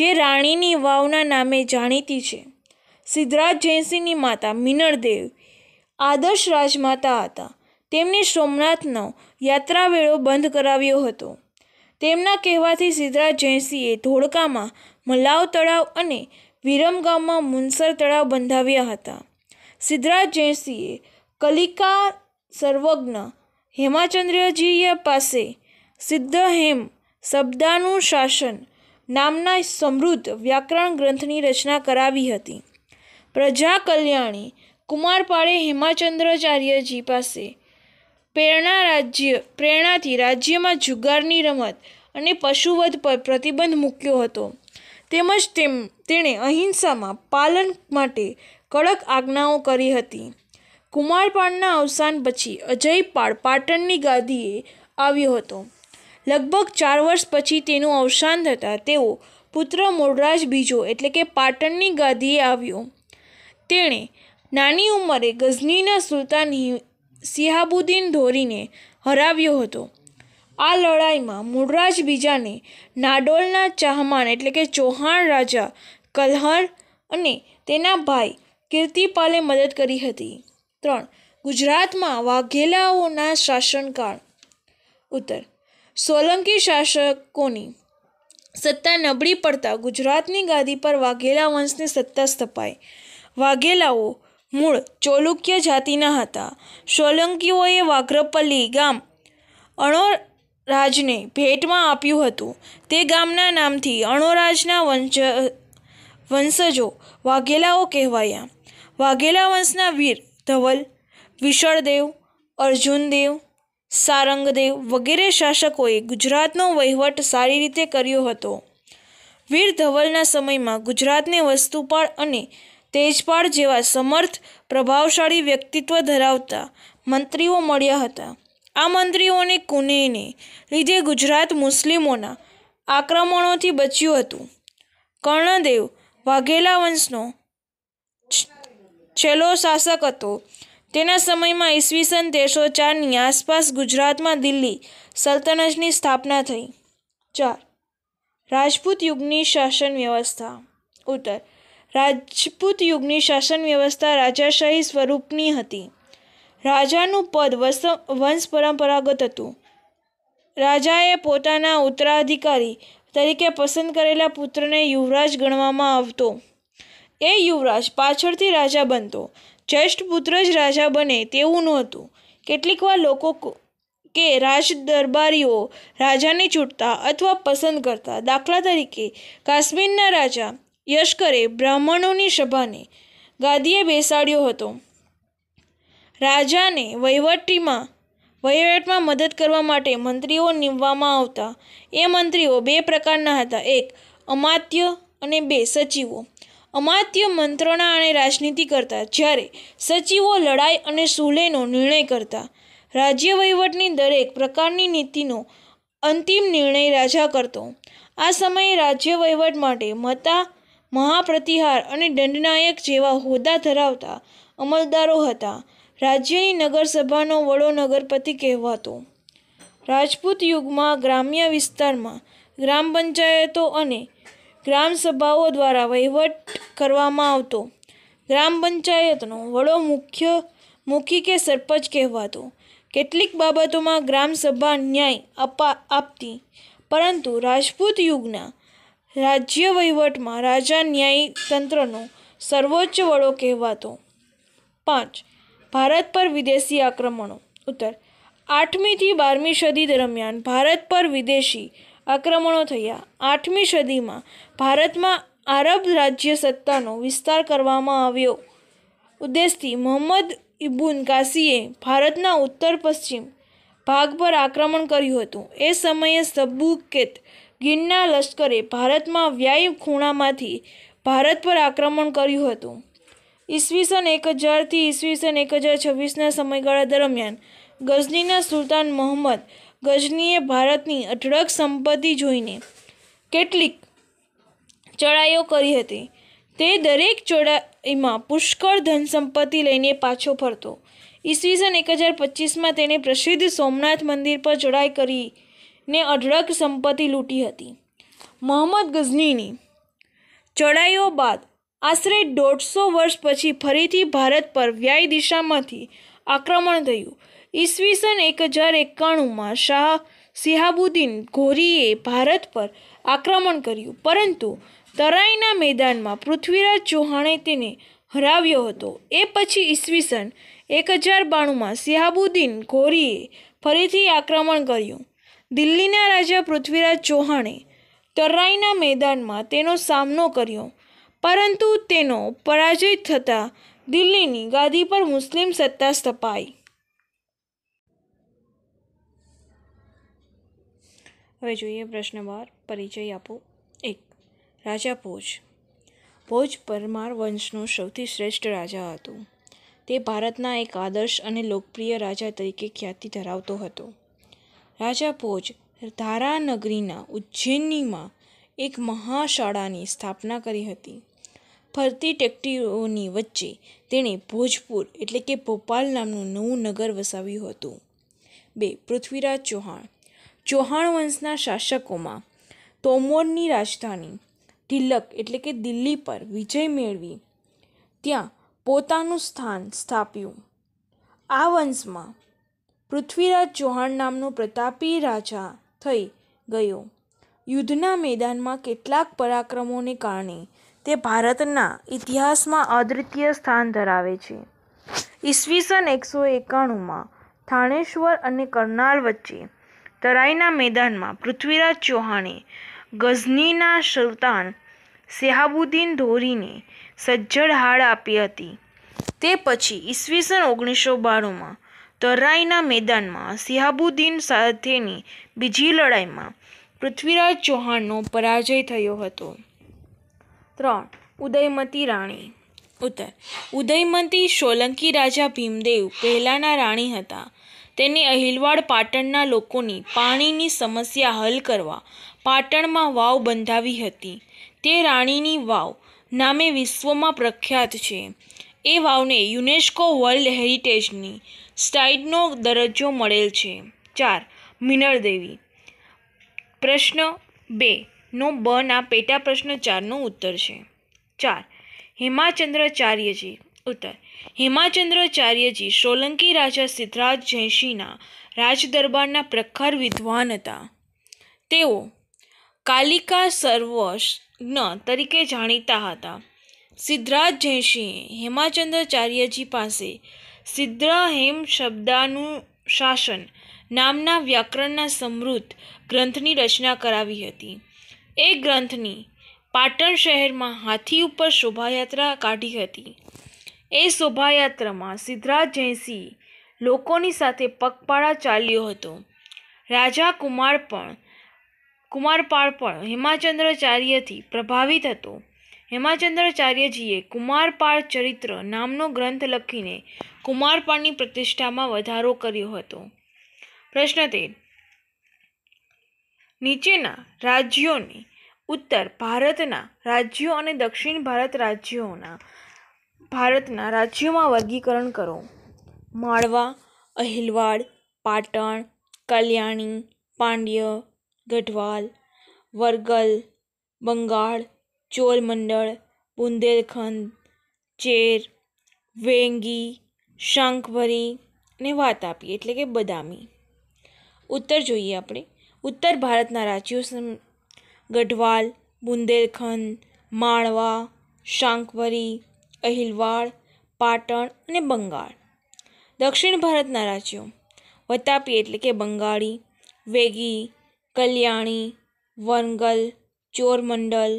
જે રાણીની વાવના નામે જાણીતી છે સિદ્ધરાજ જયસિંહની માતા મિનળદેવ આદર્શ રાજમાતા હતા તેમને સોમનાથનો યાત્રાવેળો બંધ કરાવ્યો હતો તેમના કહેવાથી સિદ્ધરાજ જયસિંહે ધોળકામાં મલાવ તળાવ અને વિરમગામમાં મુનસર તળાવ બંધાવ્યા હતા સિદ્ધરાજ જયસિંહે કલિકા સર્વજ્ઞ હેમાચંદ્રજીય પાસે સિદ્ધ હેમ શબ્દાનું શાસન નામના સમૃદ્ધ વ્યાકરણ ગ્રંથની રચના કરાવી હતી પ્રજા કલ્યાણી કુમારપાળે હેમાચંદ્રાચાર્યજી પાસે પ્રેરણા રાજ્ય પ્રેરણાથી રાજ્યમાં જુગારની રમત અને પશુવધ પર પ્રતિબંધ મૂક્યો હતો તેમજ તેમ તેણે અહિંસામાં પાલન માટે કડક આજ્ઞાઓ કરી હતી કુમારપાળના અવસાન પછી અજયપાળ પાટણની ગાદીએ આવ્યો હતો લગભગ ચાર વર્ષ પછી તેનું અવસાન થતાં તેઓ પુત્ર મૂળરાજ બીજો એટલે કે પાટણની ગાદીએ આવ્યો તેણે નાની ઉંમરે ગઝનીના સુલતાન સિહાબુદ્દીન ધોરીને હરાવ્યો હતો આ લડાઈમાં મૂળરાજ બીજાને નાડોલના ચાહમાન એટલે કે ચૌહાણ રાજા કલહર અને તેના ભાઈ કીર્તિપાલે મદદ કરી હતી ત્રણ ગુજરાતમાં વાઘેલાઓના શાસનકાળ ઉત્તર સોલંકી શાસકોની સત્તા નબળી પડતા ગુજરાતની ગાદી પર વાઘેલા વંશની સત્તા સ્થપાઈ વાઘેલાઓ મૂળ ચોલુક્ય જાતિના હતા સોલંકીઓએ વાઘ્રપલ્લી ગામ અણોરાજને ભેટમાં આપ્યું હતું તે ગામના નામથી અણોરાજના વંશ વંશજો વાઘેલાઓ કહેવાયા વાઘેલા વંશના વીર ધવલ વિશળદેવ અર્જુનદેવ સારંગદેવ વગેરે શાસકોએ ગુજરાતનો વહીવટ સારી રીતે કર્યો હતો વીર ધવલના સમયમાં ગુજરાતને વસ્તુપાળ અને તેજપાળ જેવા સમર્થ પ્રભાવશાળી વ્યક્તિત્વ ધરાવતા મંત્રીઓ મળ્યા હતા આ મંત્રીઓને કુનેને લીધે ગુજરાત મુસ્લિમોના આક્રમણોથી બચ્યું હતું કર્ણદેવ વાઘેલા વંશનો છેલ્લો શાસક હતો તેના સમયમાં ઈસવીસન તેરસો ચારની આસપાસ ગુજરાતમાં દિલ્હી સલ્તનતની સ્થાપના થઈ ચાર રાજપૂત યુગની શાસન વ્યવસ્થા ઉત્તર રાજપૂત યુગની શાસન વ્યવસ્થા રાજાશાહી સ્વરૂપની હતી રાજાનું પદ વંશ પરંપરાગત હતું રાજાએ પોતાના ઉત્તરાધિકારી તરીકે પસંદ કરેલા પુત્રને યુવરાજ ગણવામાં આવતો એ યુવરાજ પાછળથી રાજા બનતો જ્યેષ્ઠ પુત્ર જ રાજા બને તેવું નહોતું કેટલીકવાર લોકો કે રાજ દરબારીઓ રાજાને ચૂંટતા અથવા પસંદ કરતા દાખલા તરીકે કાશ્મીરના રાજા યશ્કરે બ્રાહ્મણોની સભાને ગાદીએ બેસાડ્યો હતો રાજાને વહીવટીમાં વહીવટમાં મદદ કરવા માટે મંત્રીઓ નીમવામાં આવતા એ મંત્રીઓ બે પ્રકારના હતા એક અમાત્ય અને બે સચિવો અમાત્ય મંત્રણા અને રાજનીતિ કરતા જ્યારે સચિવો લડાઈ અને સુલેનો નિર્ણય કરતા રાજ્ય વહીવટની દરેક પ્રકારની નીતિનો અંતિમ નિર્ણય રાજા કરતો આ સમયે રાજ્ય વહીવટ માટે મતા મહાપ્રતિહાર અને દંડનાયક જેવા હોદ્દા ધરાવતા અમલદારો હતા રાજ્યની નગરસભાનો વડો નગરપતિ કહેવાતો રાજપૂત યુગમાં ગ્રામ્ય વિસ્તારમાં ગ્રામ પંચાયતો અને ગ્રામસભાઓ દ્વારા વહીવટ કરવામાં આવતો ગ્રામ પંચાયતનો વડો મુખ્ય મુખી કે સરપંચ કહેવાતો કેટલીક બાબતોમાં ગ્રામસભા ન્યાય અપા આપતી પરંતુ રાજપૂત યુગના રાજ્ય વહીવટમાં રાજા ન્યાય તંત્રનો સર્વોચ્ચ વડો કહેવાતો પાંચ ભારત પર વિદેશી આક્રમણો ઉત્તર આઠમીથી બારમી સદી દરમિયાન ભારત પર વિદેશી આક્રમણો થયા આઠમી સદીમાં ભારતમાં આરબ રાજ્ય સત્તાનો વિસ્તાર કરવામાં આવ્યો ઉદ્દેશથી મોહમ્મદ ઇબુન કાસીએ ભારતના ઉત્તર પશ્ચિમ ભાગ પર આક્રમણ કર્યું હતું એ સમયે સબુકેત ગીરના લશ્કરે ભારતમાં વ્યાય ખૂણામાંથી ભારત પર આક્રમણ કર્યું હતું ઈસવીસન એક હજારથી ઈસવીસન એક હજાર છવ્વીસના સમયગાળા દરમિયાન ગઝનીના સુલતાન મોહમ્મદ ગજનીએ ભારતની અઢળક સંપત્તિ જોઈને કેટલીક ચડાઈઓ કરી હતી તે દરેક ચડાઈમાં પુષ્કળ ધન સંપત્તિ લઈને પાછો ફરતો ઈસવીસન એક હજાર પચીસમાં તેણે પ્રસિદ્ધ સોમનાથ મંદિર પર ચડાઈ કરીને અઢળક સંપત્તિ લૂંટી હતી મોહમ્મદ ગઝનીની ચડાઈઓ બાદ આશરે દોઢસો વર્ષ પછી ફરીથી ભારત પર વ્યાય દિશામાંથી આક્રમણ થયું ઈસવીસન એક હજાર એકાણુંમાં શાહ સિહાબુદ્દીન ઘોરીએ ભારત પર આક્રમણ કર્યું પરંતુ તરાઈના મેદાનમાં પૃથ્વીરાજ ચૌહાણે તેને હરાવ્યો હતો એ પછી ઈસવીસન એક હજાર બાણુંમાં સિહાબુદ્દીન ઘોરીએ ફરીથી આક્રમણ કર્યું દિલ્હીના રાજા પૃથ્વીરાજ ચૌહાણે તરાઈના મેદાનમાં તેનો સામનો કર્યો પરંતુ તેનો પરાજય થતાં દિલ્હીની ગાદી પર મુસ્લિમ સત્તા સ્થપાઈ હવે જોઈએ પ્રશ્ન બાર પરિચય આપો એક રાજા ભોજ ભોજ પરમાર વંશનો સૌથી શ્રેષ્ઠ રાજા હતો તે ભારતના એક આદર્શ અને લોકપ્રિય રાજા તરીકે ખ્યાતિ ધરાવતો હતો રાજા ભોજ ધારાનગરીના ઉજ્જૈનીમાં એક મહાશાળાની સ્થાપના કરી હતી ફરતી ટેકટીઓની વચ્ચે તેણે ભોજપુર એટલે કે ભોપાલ નામનું નવું નગર વસાવ્યું હતું બે પૃથ્વીરાજ ચૌહાણ ચૌહાણ વંશના શાસકોમાં તોમોરની રાજધાની ઢિલક એટલે કે દિલ્હી પર વિજય મેળવી ત્યાં પોતાનું સ્થાન સ્થાપ્યું આ વંશમાં પૃથ્વીરાજ ચૌહાણ નામનો પ્રતાપી રાજા થઈ ગયો યુદ્ધના મેદાનમાં કેટલાક પરાક્રમોને કારણે તે ભારતના ઇતિહાસમાં અદ્વિતીય સ્થાન ધરાવે છે ઈસવીસન એકસો એકાણુંમાં થાણેશ્વર અને કરનાળ વચ્ચે તરાઈના મેદાનમાં પૃથ્વીરાજ ચૌહાણે ગઝનીના સુલતાન સિહાબુદ્દીન ધોરીને સજ્જડ હાડ આપી હતી તે પછી ઈસવીસન ઓગણીસો બારમાં તરાઈના મેદાનમાં સિહાબુદ્દીન સાથેની બીજી લડાઈમાં પૃથ્વીરાજ ચૌહાણનો પરાજય થયો હતો ત્રણ ઉદયમતી રાણી ઉત્તર ઉદયમતી સોલંકી રાજા ભીમદેવ પહેલાંના રાણી હતા તેને અહિલવાડ પાટણના લોકોની પાણીની સમસ્યા હલ કરવા પાટણમાં વાવ બંધાવી હતી તે રાણીની વાવ નામે વિશ્વમાં પ્રખ્યાત છે એ વાવને યુનેસ્કો વર્લ્ડ હેરિટેજની સ્ટાઇડનો દરજ્જો મળેલ છે ચાર મિનર દેવી પ્રશ્ન બે નો બ ના પેટા પ્રશ્ન ચારનો ઉત્તર છે ચાર હેમાચંદ્રાચાર્યજી ઉત્તર હેમાચંદ્રાચાર્યજી સોલંકી રાજા સિદ્ધરાજ જયસિંહના રાજદરબારના પ્રખર વિદ્વાન હતા તેઓ કાલિકા સર્વજ્ઞ તરીકે જાણીતા હતા સિદ્ધરાજ જયસિંહે હેમાચંદ્રાચાર્યજી પાસે સિદ્ધહેમ શબ્દાનું શાસન નામના વ્યાકરણના સમૃદ્ધ ગ્રંથની રચના કરાવી હતી એ ગ્રંથની પાટણ શહેરમાં હાથી ઉપર શોભાયાત્રા કાઢી હતી એ શોભાયાત્રામાં સિદ્ધરાજ જયસિંહ લોકોની સાથે પગપાળા ચાલ્યો હતો રાજા કુમાર પણ કુમારપાળ પણ હેમાચંદ્રાચાર્યથી પ્રભાવિત હતો હેમાચંદ્રાચાર્યજીએ કુમારપાળ ચરિત્ર નામનો ગ્રંથ લખીને કુમારપાળની પ્રતિષ્ઠામાં વધારો કર્યો હતો પ્રશ્ન તેર નીચેના રાજ્યોની ઉત્તર ભારતના રાજ્યો અને દક્ષિણ ભારત રાજ્યોના ભારતના રાજ્યોમાં વર્ગીકરણ કરો માળવા અહિલવાડ પાટણ કલ્યાણી પાંડ્ય ગઢવાલ વર્ગલ બંગાળ ચોલમંડળ બુંદેલખંડ ચેર વેંગી શંખભરી વાત આપી એટલે કે બદામી ઉત્તર જોઈએ આપણે ઉત્તર ભારતના રાજ્યો ગઢવાલ બુંદેલખંડ માળવા શાંકવરી અહિલવાડ પાટણ અને બંગાળ દક્ષિણ ભારતના રાજ્યો વતાપી એટલે કે બંગાળી વેગી કલ્યાણી વનગલ ચોરમંડલ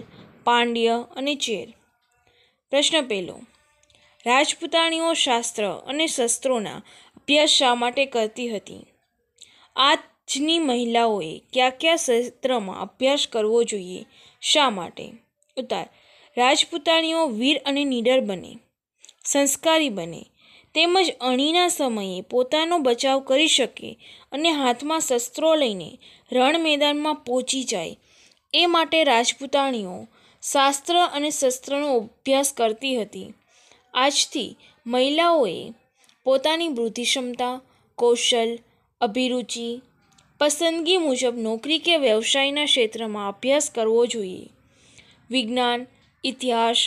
પાંડ્ય અને ચેર પ્રશ્ન પહેલો રાજપૂતાણીઓ શાસ્ત્ર અને શસ્ત્રોના અભ્યાસ શા માટે કરતી હતી આજની મહિલાઓએ કયા કયા શસ્ત્રમાં અભ્યાસ કરવો જોઈએ શા માટે ઉતાર રાજપૂતાણીઓ વીર અને નીડર બને સંસ્કારી બને તેમજ અણીના સમયે પોતાનો બચાવ કરી શકે અને હાથમાં શસ્ત્રો લઈને રણ મેદાનમાં પહોંચી જાય એ માટે રાજપૂતાણીઓ શાસ્ત્ર અને શસ્ત્રનો અભ્યાસ કરતી હતી આજથી મહિલાઓએ પોતાની વૃદ્ધિ ક્ષમતા કૌશલ અભિરુચિ પસંદગી મુજબ નોકરી કે વ્યવસાયના ક્ષેત્રમાં અભ્યાસ કરવો જોઈએ વિજ્ઞાન ઇતિહાસ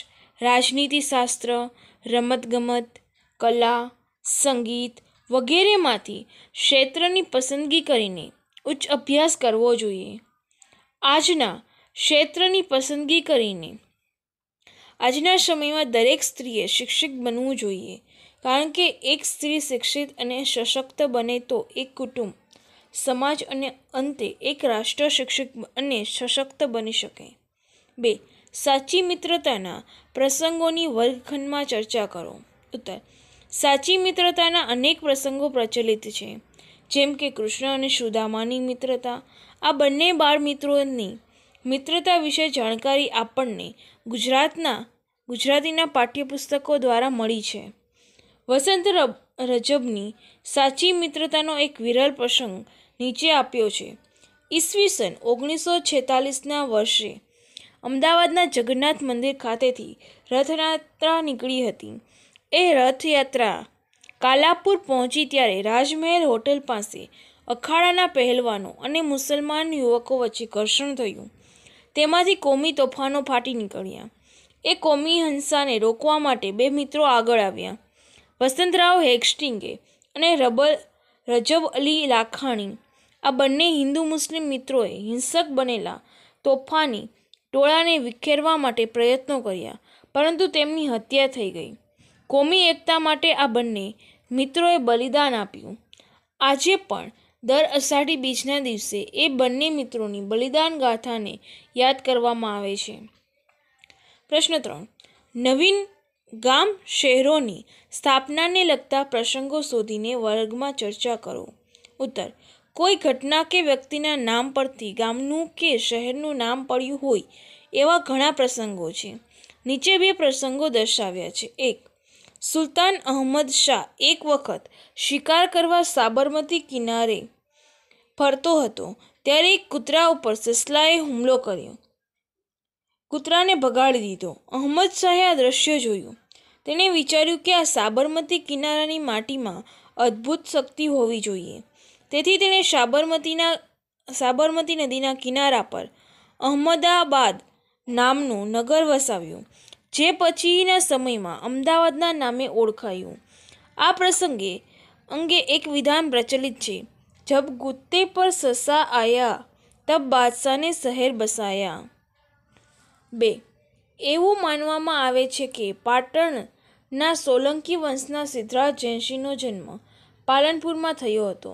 રાજનીતિશાસ્ત્ર રમતગમત કલા સંગીત વગેરેમાંથી ક્ષેત્રની પસંદગી કરીને ઉચ્ચ અભ્યાસ કરવો જોઈએ આજના ક્ષેત્રની પસંદગી કરીને આજના સમયમાં દરેક સ્ત્રીએ શિક્ષિત બનવું જોઈએ કારણ કે એક સ્ત્રી શિક્ષિત અને સશક્ત બને તો એક કુટુંબ સમાજ અને અંતે એક રાષ્ટ્ર શિક્ષિત અને સશક્ત બની શકે બે સાચી મિત્રતાના પ્રસંગોની વર્ગખંડમાં ચર્ચા કરો ઉત્તર સાચી મિત્રતાના અનેક પ્રસંગો પ્રચલિત છે જેમ કે કૃષ્ણ અને સુદામાની મિત્રતા આ બંને બાળ મિત્રોની મિત્રતા વિશે જાણકારી આપણને ગુજરાતના ગુજરાતીના પાઠ્યપુસ્તકો દ્વારા મળી છે વસંત રજબની સાચી મિત્રતાનો એક વિરલ પ્રસંગ નીચે આપ્યો છે ઈસવીસન ઓગણીસો છેતાલીસના વર્ષે અમદાવાદના જગન્નાથ મંદિર ખાતેથી રથયાત્રા નીકળી હતી એ રથયાત્રા કાલાપુર પહોંચી ત્યારે રાજમહેલ હોટેલ પાસે અખાડાના પહેલવાનો અને મુસલમાન યુવકો વચ્ચે ઘર્ષણ થયું તેમાંથી કોમી તોફાનો ફાટી નીકળ્યા એ કોમી હંસાને રોકવા માટે બે મિત્રો આગળ આવ્યા વસંતરાવ હેક્સ્ટિંગે અને રબલ રજબ અલી લાખાણી આ બંને હિન્દુ મુસ્લિમ મિત્રોએ હિંસક બનેલા તોફાની ટોળાને વિખેરવા માટે પ્રયત્નો કર્યા પરંતુ તેમની હત્યા થઈ ગઈ કોમી એકતા માટે આ બંને મિત્રોએ બલિદાન આપ્યું આજે પણ દર અષાઢી બીજના દિવસે એ બંને મિત્રોની બલિદાન ગાથાને યાદ કરવામાં આવે છે પ્રશ્ન ત્રણ નવીન ગામ શહેરોની સ્થાપનાને લગતા પ્રસંગો શોધીને વર્ગમાં ચર્ચા કરો ઉત્તર કોઈ ઘટના કે વ્યક્તિના નામ પરથી ગામનું કે શહેરનું નામ પડ્યું હોય એવા ઘણા પ્રસંગો છે નીચે બે પ્રસંગો દર્શાવ્યા છે એક સુલતાન અહમદ શાહ એક વખત શિકાર કરવા સાબરમતી કિનારે ફરતો હતો ત્યારે એક કૂતરા ઉપર સસલાએ હુમલો કર્યો કૂતરાને ભગાડી દીધો અહમદ શાહે આ દ્રશ્ય જોયું તેણે વિચાર્યું કે આ સાબરમતી કિનારાની માટીમાં અદ્ભુત શક્તિ હોવી જોઈએ તેથી તેણે સાબરમતીના સાબરમતી નદીના કિનારા પર અહમદાબાદ નામનું નગર વસાવ્યું જે પછીના સમયમાં અમદાવાદના નામે ઓળખાયું આ પ્રસંગે અંગે એક વિધાન પ્રચલિત છે જબ ગુત્તે પર સસા આયા તબ બાદશાહને શહેર બસાયા બે એવું માનવામાં આવે છે કે પાટણના સોલંકી વંશના સિદ્ધરાજ જયસિંહનો જન્મ પાલનપુરમાં થયો હતો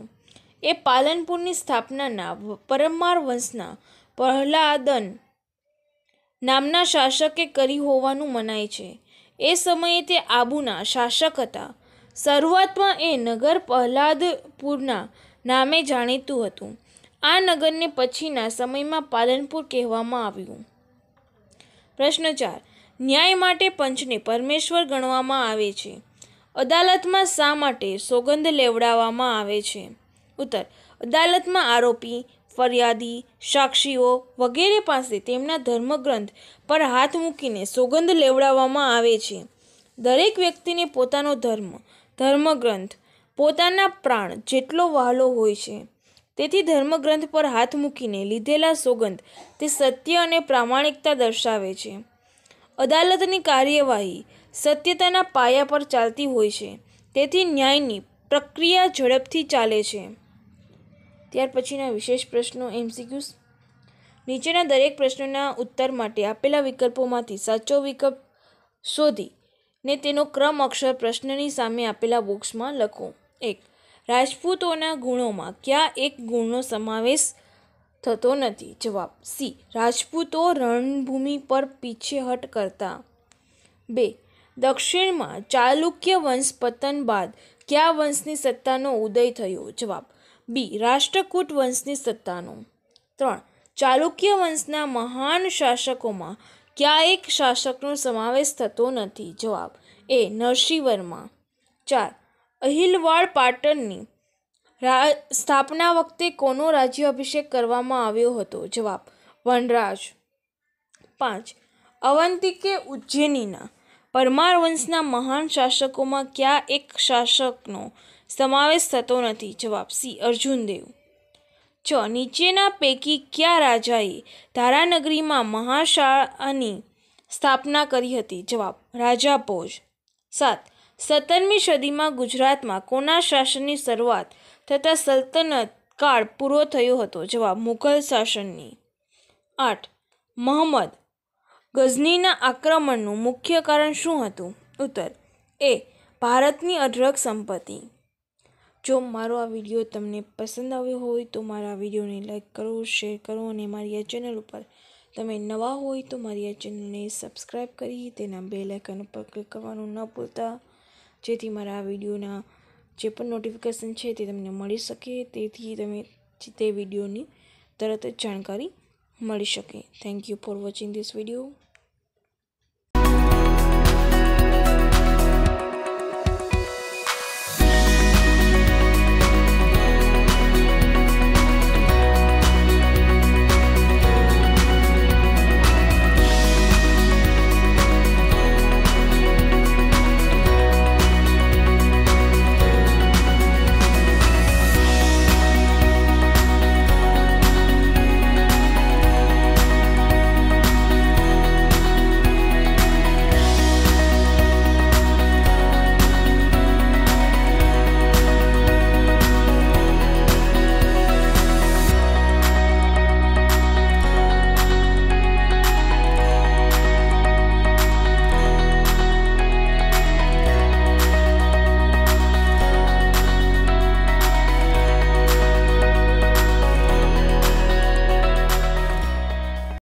એ પાલનપુરની સ્થાપનાના પરમાર વંશના પ્રહલાદન નામના શાસકે કરી હોવાનું મનાય છે એ સમયે તે આબુના શાસક હતા શરૂઆતમાં એ નગર પ્રહલાદપુરના નામે જાણીતું હતું આ નગરને પછીના સમયમાં પાલનપુર કહેવામાં આવ્યું પ્રશ્ન ચાર ન્યાય માટે પંચને પરમેશ્વર ગણવામાં આવે છે અદાલતમાં શા માટે સોગંદ લેવડાવવામાં આવે છે ઉત્તર અદાલતમાં આરોપી ફરિયાદી સાક્ષીઓ વગેરે પાસે તેમના ધર્મગ્રંથ પર હાથ મૂકીને સોગંદ લેવડાવવામાં આવે છે દરેક વ્યક્તિને પોતાનો ધર્મ ધર્મગ્રંથ પોતાના પ્રાણ જેટલો વહાલો હોય છે તેથી ધર્મગ્રંથ પર હાથ મૂકીને લીધેલા સોગંદ તે સત્ય અને પ્રામાણિકતા દર્શાવે છે અદાલતની કાર્યવાહી સત્યતાના પાયા પર ચાલતી હોય છે તેથી ન્યાયની પ્રક્રિયા ઝડપથી ચાલે છે ત્યાર પછીના વિશેષ પ્રશ્નો એમસીક્યુઝ નીચેના દરેક પ્રશ્નોના ઉત્તર માટે આપેલા વિકલ્પોમાંથી સાચો વિકલ્પ શોધી ને તેનો ક્રમ અક્ષર પ્રશ્નની સામે આપેલા બોક્સમાં લખો એક રાજપૂતોના ગુણોમાં કયા એક ગુણનો સમાવેશ થતો નથી જવાબ સી રાજપૂતો રણભૂમિ પર પીછેહટ કરતા બે દક્ષિણમાં ચાલુક્ય વંશ પતન બાદ કયા વંશની સત્તાનો ઉદય થયો જવાબ બી રાષ્ટ્રકૂટ વંશની સત્તાનો ત્રણ ચાલુક્ય વંશના મહાન શાસકોમાં ક્યાં એક શાસકનો સમાવેશ થતો નથી જવાબ એ નરસિંહવર્મા ચાર અહિલવાડ પાટણની રા સ્થાપના વખતે કોનો રાજ્યાભિષેક કરવામાં આવ્યો હતો જવાબ વનરાજ પાંચ અવંતી કે ઉજ્જૈનીના પરમાર વંશના મહાન શાસકોમાં ક્યાં એક શાસકનો સમાવેશ થતો નથી જવાબ સી અર્જુનદેવ ચ નીચેના પૈકી કયા રાજાએ ધારાનગરીમાં મહાશાળાની સ્થાપના કરી હતી જવાબ રાજા ભોજ સાત સત્તરમી સદીમાં ગુજરાતમાં કોના શાસનની શરૂઆત થતાં સલ્તનત કાળ પૂરો થયો હતો જવાબ મુઘલ શાસનની આઠ મોહમ્મદ ગઝનીના આક્રમણનું મુખ્ય કારણ શું હતું ઉત્તર એ ભારતની અઢળક સંપત્તિ જો મારો આ વિડીયો તમને પસંદ આવ્યો હોય તો મારા વિડીયોને લાઇક કરો શેર કરો અને મારી આ ચેનલ ઉપર તમે નવા હોય તો મારી આ ચેનલને સબસ્ક્રાઈબ કરી તેના બે લાઇકન ઉપર ક્લિક કરવાનું ન ભૂલતા જેથી મારા આ વિડીયોના જે પણ નોટિફિકેશન છે તે તમને મળી શકે તેથી તમે તે વિડીયોની તરત જ જાણકારી મળી શકે thank you for watching this video